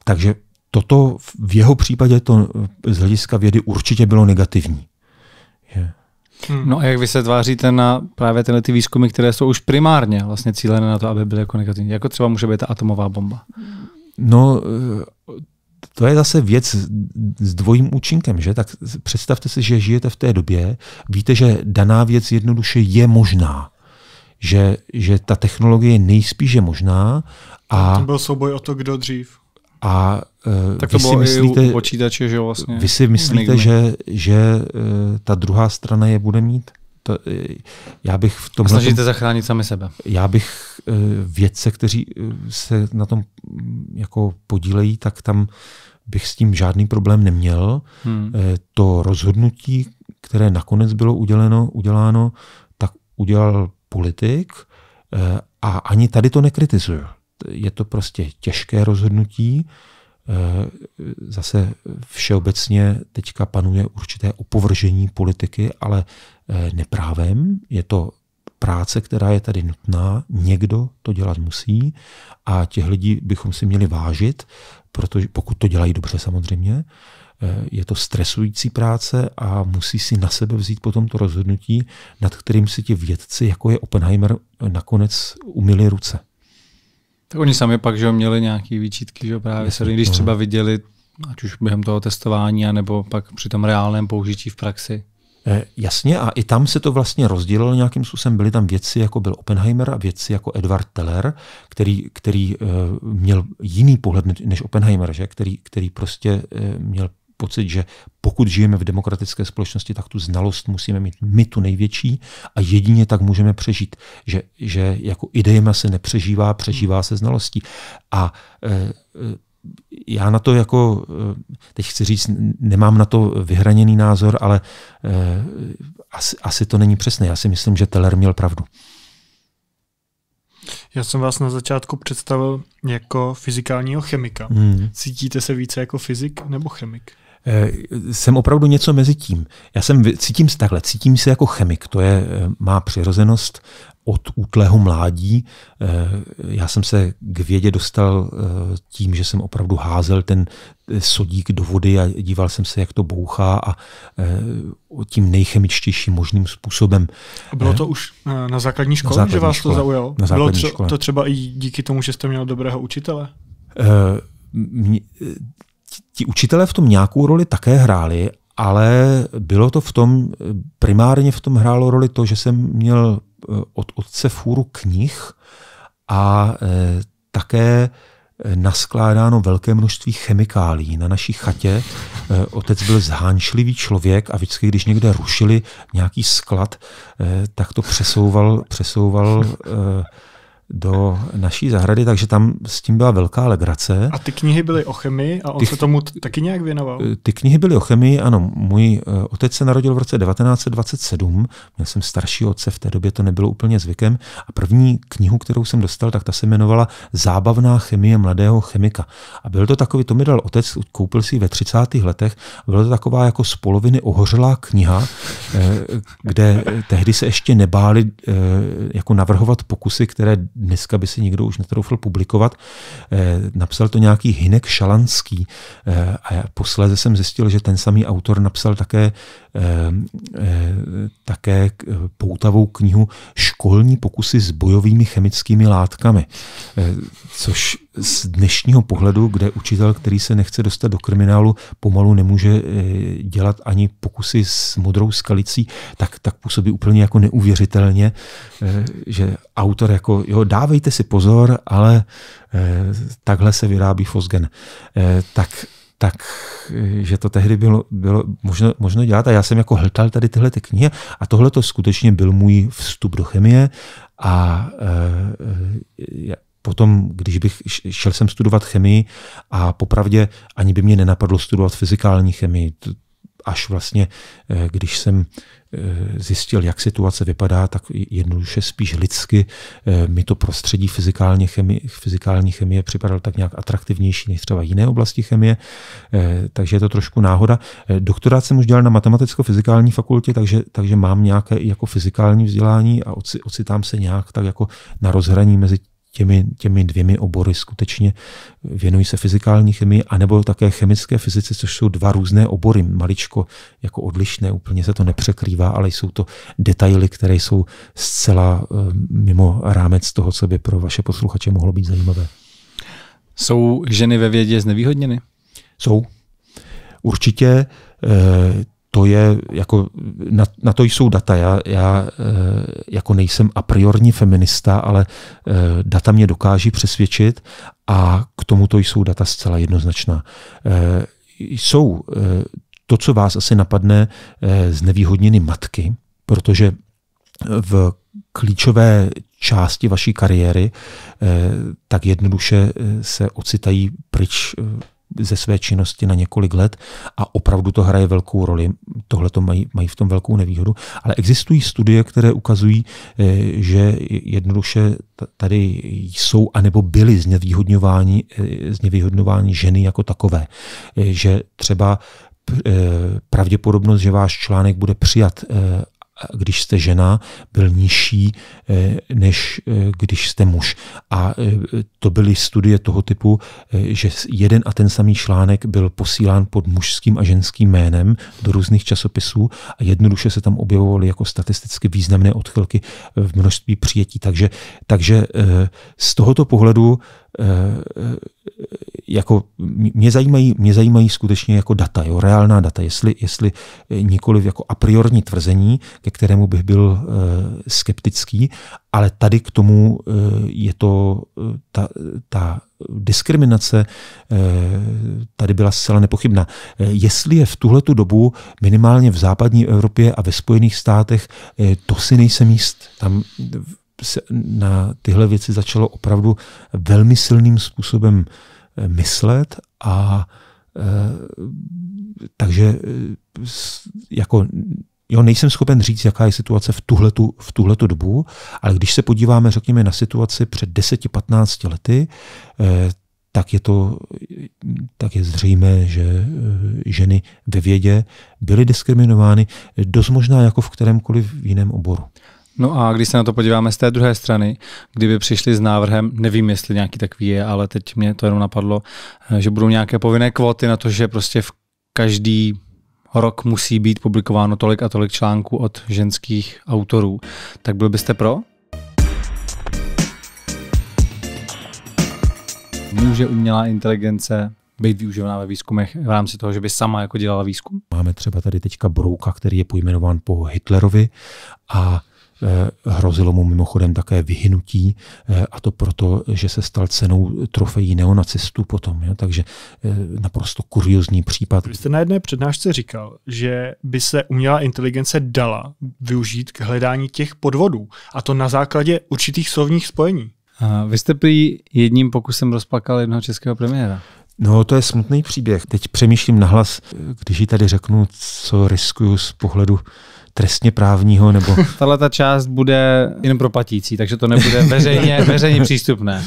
takže toto v jeho případě to eh, z hlediska vědy určitě bylo negativní. Je. Hmm. No a jak vy se tváříte na právě tyhle ty výzkumy, které jsou už primárně vlastně cílené na to, aby byly jako negativní? Jako třeba může být ta atomová bomba? No, eh, to je zase věc s dvojím účinkem, že? Tak představte si, že žijete v té době, víte, že daná věc jednoduše je možná že, že ta technologie je nejspíše možná. A, to byl souboj o to, kdo dřív. A uh, tak to vy si myslíte, i počítače, že vlastně. Vy si myslíte, že, že uh, ta druhá strana je bude mít? To, eh, já bych v tom. Snažíte tom, zachránit sami sebe. Já bych uh, vědce, kteří se na tom mm, jako podílejí, tak tam bych s tím žádný problém neměl. Hmm. To rozhodnutí, které nakonec bylo uděleno, uděláno, tak udělal politik eh, a ani tady to nekritizuju. Je to prostě těžké rozhodnutí. Eh, zase všeobecně teďka panuje určité opovržení politiky, ale eh, neprávem. Je to práce, která je tady nutná, někdo to dělat musí a těch lidí bychom si měli vážit, protože pokud to dělají dobře samozřejmě, Eh, je to stresující práce a musí si na sebe vzít potom to rozhodnutí, nad kterým si ti vědci, jako je Oppenheimer, nakonec umyli ruce. Tak oni sami pak, že měli nějaké výčitky, že právě se, když no. třeba viděli, ať už během toho testování, nebo pak při tom reálném použití v praxi. E, jasně, a i tam se to vlastně rozdělilo nějakým způsobem. Byli tam věci, jako byl Oppenheimer a věci jako Edward Teller, který, který e, měl jiný pohled než Oppenheimer, že? Který, který prostě e, měl pocit, že pokud žijeme v demokratické společnosti, tak tu znalost musíme mít my tu největší a jedině tak můžeme přežít, že, že jako idejma se nepřežívá, přežívá se znalostí. A e, e já na to jako, e, teď chci říct, nemám na to vyhraněný názor, ale e, asi, asi to není přesné. Já si myslím, že Teller měl pravdu. Já jsem vás na začátku představil jako fyzikálního chemika. Hmm. Cítíte se více jako fyzik nebo chemik? Eh, jsem opravdu něco mezi tím. Já jsem, cítím se takhle, cítím se jako chemik, to je eh, má přirozenost od útlého mládí. Eh, já jsem se k vědě dostal tím, že jsem opravdu házel ten sodík do vody a díval jsem se, jak to bouchá a tím nejchemičtějším možným způsobem. A bylo to už na základní škole, na základní že vás škole, to zaujalo? Na bylo to, to třeba i díky tomu, že jste měl dobrého učitele? Uh, mě, ti učitelé v tom nějakou roli také hráli, ale bylo to v tom, primárně v tom hrálo roli to, že jsem měl eh, od otce fůru knih a eh, také eh, naskládáno velké množství chemikálí na naší chatě. Otec byl zhánčlivý člověk a vždycky, když někde rušili nějaký sklad, tak to přesouval, přesouval do naší zahrady, takže tam s tím byla velká legrace. A ty knihy byly o chemii a on ty, se tomu taky nějak věnoval? Eh, ty knihy byly o chemii, ano. Můj eh, otec se narodil v roce 1927, měl jsem starší otce, v té době to nebylo úplně zvykem. A první knihu, kterou jsem dostal, tak ta se jmenovala Zábavná chemie mladého chemika. A byl to takový, to mi dal otec, koupil si ji ve 30. letech, byla to taková jako z poloviny ohořelá kniha, eh, kde tehdy se ještě nebáli jako navrhovat pokusy, které dneska by si nikdo už netroufl publikovat. Eh, napsal to nějaký Hinek Šalanský eh, a posléze jsem zjistil, že ten samý autor napsal také Eh, eh, také poutavou knihu Školní pokusy s bojovými chemickými látkami, eh, což z dnešního pohledu, kde učitel, který se nechce dostat do kriminálu, pomalu nemůže dělat ani pokusy s modrou skalicí, tak, tak působí úplně jako neuvěřitelně, že autor jako, jo, dávejte si pozor, ale takhle se vyrábí fosgen. Tak tak eh, že to tehdy bylo, bylo možno, možno dělat. A já jsem jako hltal tady tyhle ty knihy a tohle to skutečně byl můj vstup do chemie a e, e, potom, když bych šel jsem studovat chemii a popravdě ani by mě nenapadlo studovat fyzikální chemii, až vlastně, eh, když jsem eh, zjistil, jak situace vypadá, tak jednoduše spíš lidsky eh, mi to prostředí fyzikální chemie, fyzikální chemie připadalo tak nějak atraktivnější než třeba jiné oblasti chemie, takže je to trošku náhoda. Doktorát jsem už dělal na matematicko-fyzikální fakultě, takže, takže mám nějaké jako fyzikální vzdělání a ocitám se nějak tak jako na rozhraní mezi těmi, těmi dvěmi obory skutečně věnují se fyzikální chemii, anebo také chemické fyzice, což jsou dva různé obory, maličko jako odlišné, úplně se to nepřekrývá, ale jsou to detaily, které jsou zcela eh, mimo rámec toho, co by pro vaše posluchače mohlo být zajímavé. Jsou ženy ve vědě znevýhodněny? Jsou. Určitě eh, to je, jako, na, na to jsou data. Já, já eh, jako nejsem a priorní feminista, ale eh, data mě dokáží přesvědčit a k tomu to jsou data zcela jednoznačná. Eh, jsou to, co vás asi napadne, znevýhodněny matky, protože v klíčové části vaší kariéry, tak jednoduše se ocitají pryč ze své činnosti na několik let a opravdu to hraje velkou roli. Tohle to mají, mají v tom velkou nevýhodu. Ale existují studie, které ukazují, eh, že jednoduše tady jsou anebo byly znevýhodňování, eh, znevýhodňování ženy jako takové. Eh, že třeba pravděpodobnost, že váš článek bude přijat když jste žena, byl nižší eh, než eh, když jste muž. A eh, to byly studie toho typu, že jeden a ten samý článek byl posílán pod mužským a ženským jménem do různých časopisů a jednoduše se tam objevovaly jako statisticky významné odchylky v množství přijetí. Takže, takže z tohoto pohledu jako mě zajímají, mě zajímají skutečně jako data, jo, reálná data, jestli, jestli eh, nikoli jako a priorní tvrzení, ke kterému bych byl uh, skeptický, ale tady k tomu uh, je to uh, ta, ta diskriminace tady byla zcela nepochybná. Jestli je v tuhle dobu minimálně v západní Evropě a ve Spojených státech, to si nejsem jist. Tam se na tyhle věci začalo opravdu velmi silným způsobem myslet a eh, takže eh, jako jo, nejsem schopen říct, jaká je situace v tuhletu, v tuhletu dobu, ale když se podíváme, řekněme, na situaci před 10-15 lety, eh, tak je, to, tak je zřejmé, že ženy ve vědě byly diskriminovány dost možná jako v kterémkoliv jiném oboru. No a když se na to podíváme z té druhé strany, kdyby přišli s návrhem, nevím, jestli nějaký takový je, ale teď mě to jenom napadlo, eh, že budou nějaké povinné kvóty na to, že prostě v každý rok musí být publikováno tolik a tolik článků od ženských autorů, tak byl byste pro? Může umělá inteligence být využívaná ve výzkumech v rámci toho, že by sama jako dělala výzkum? Máme třeba tady teďka Brouka, který je pojmenován po Hitlerovi a Eh, hrozilo mu mimochodem také vyhynutí eh, a to proto, že se stal cenou trofejí neonacistů potom. Jo? Takže eh, naprosto kuriozní případ. Vy jste na jedné přednášce říkal, že by se umělá inteligence dala využít k hledání těch podvodů a to na základě určitých slovních spojení. A vy jste prý jedním pokusem rozplakal jednoho českého premiéra. No, to je smutný příběh. Teď přemýšlím nahlas, když ji tady řeknu, co riskuju z pohledu trestně právního nebo... Tahle ta část bude jen pro platící, takže to nebude veřejně, veřejně přístupné.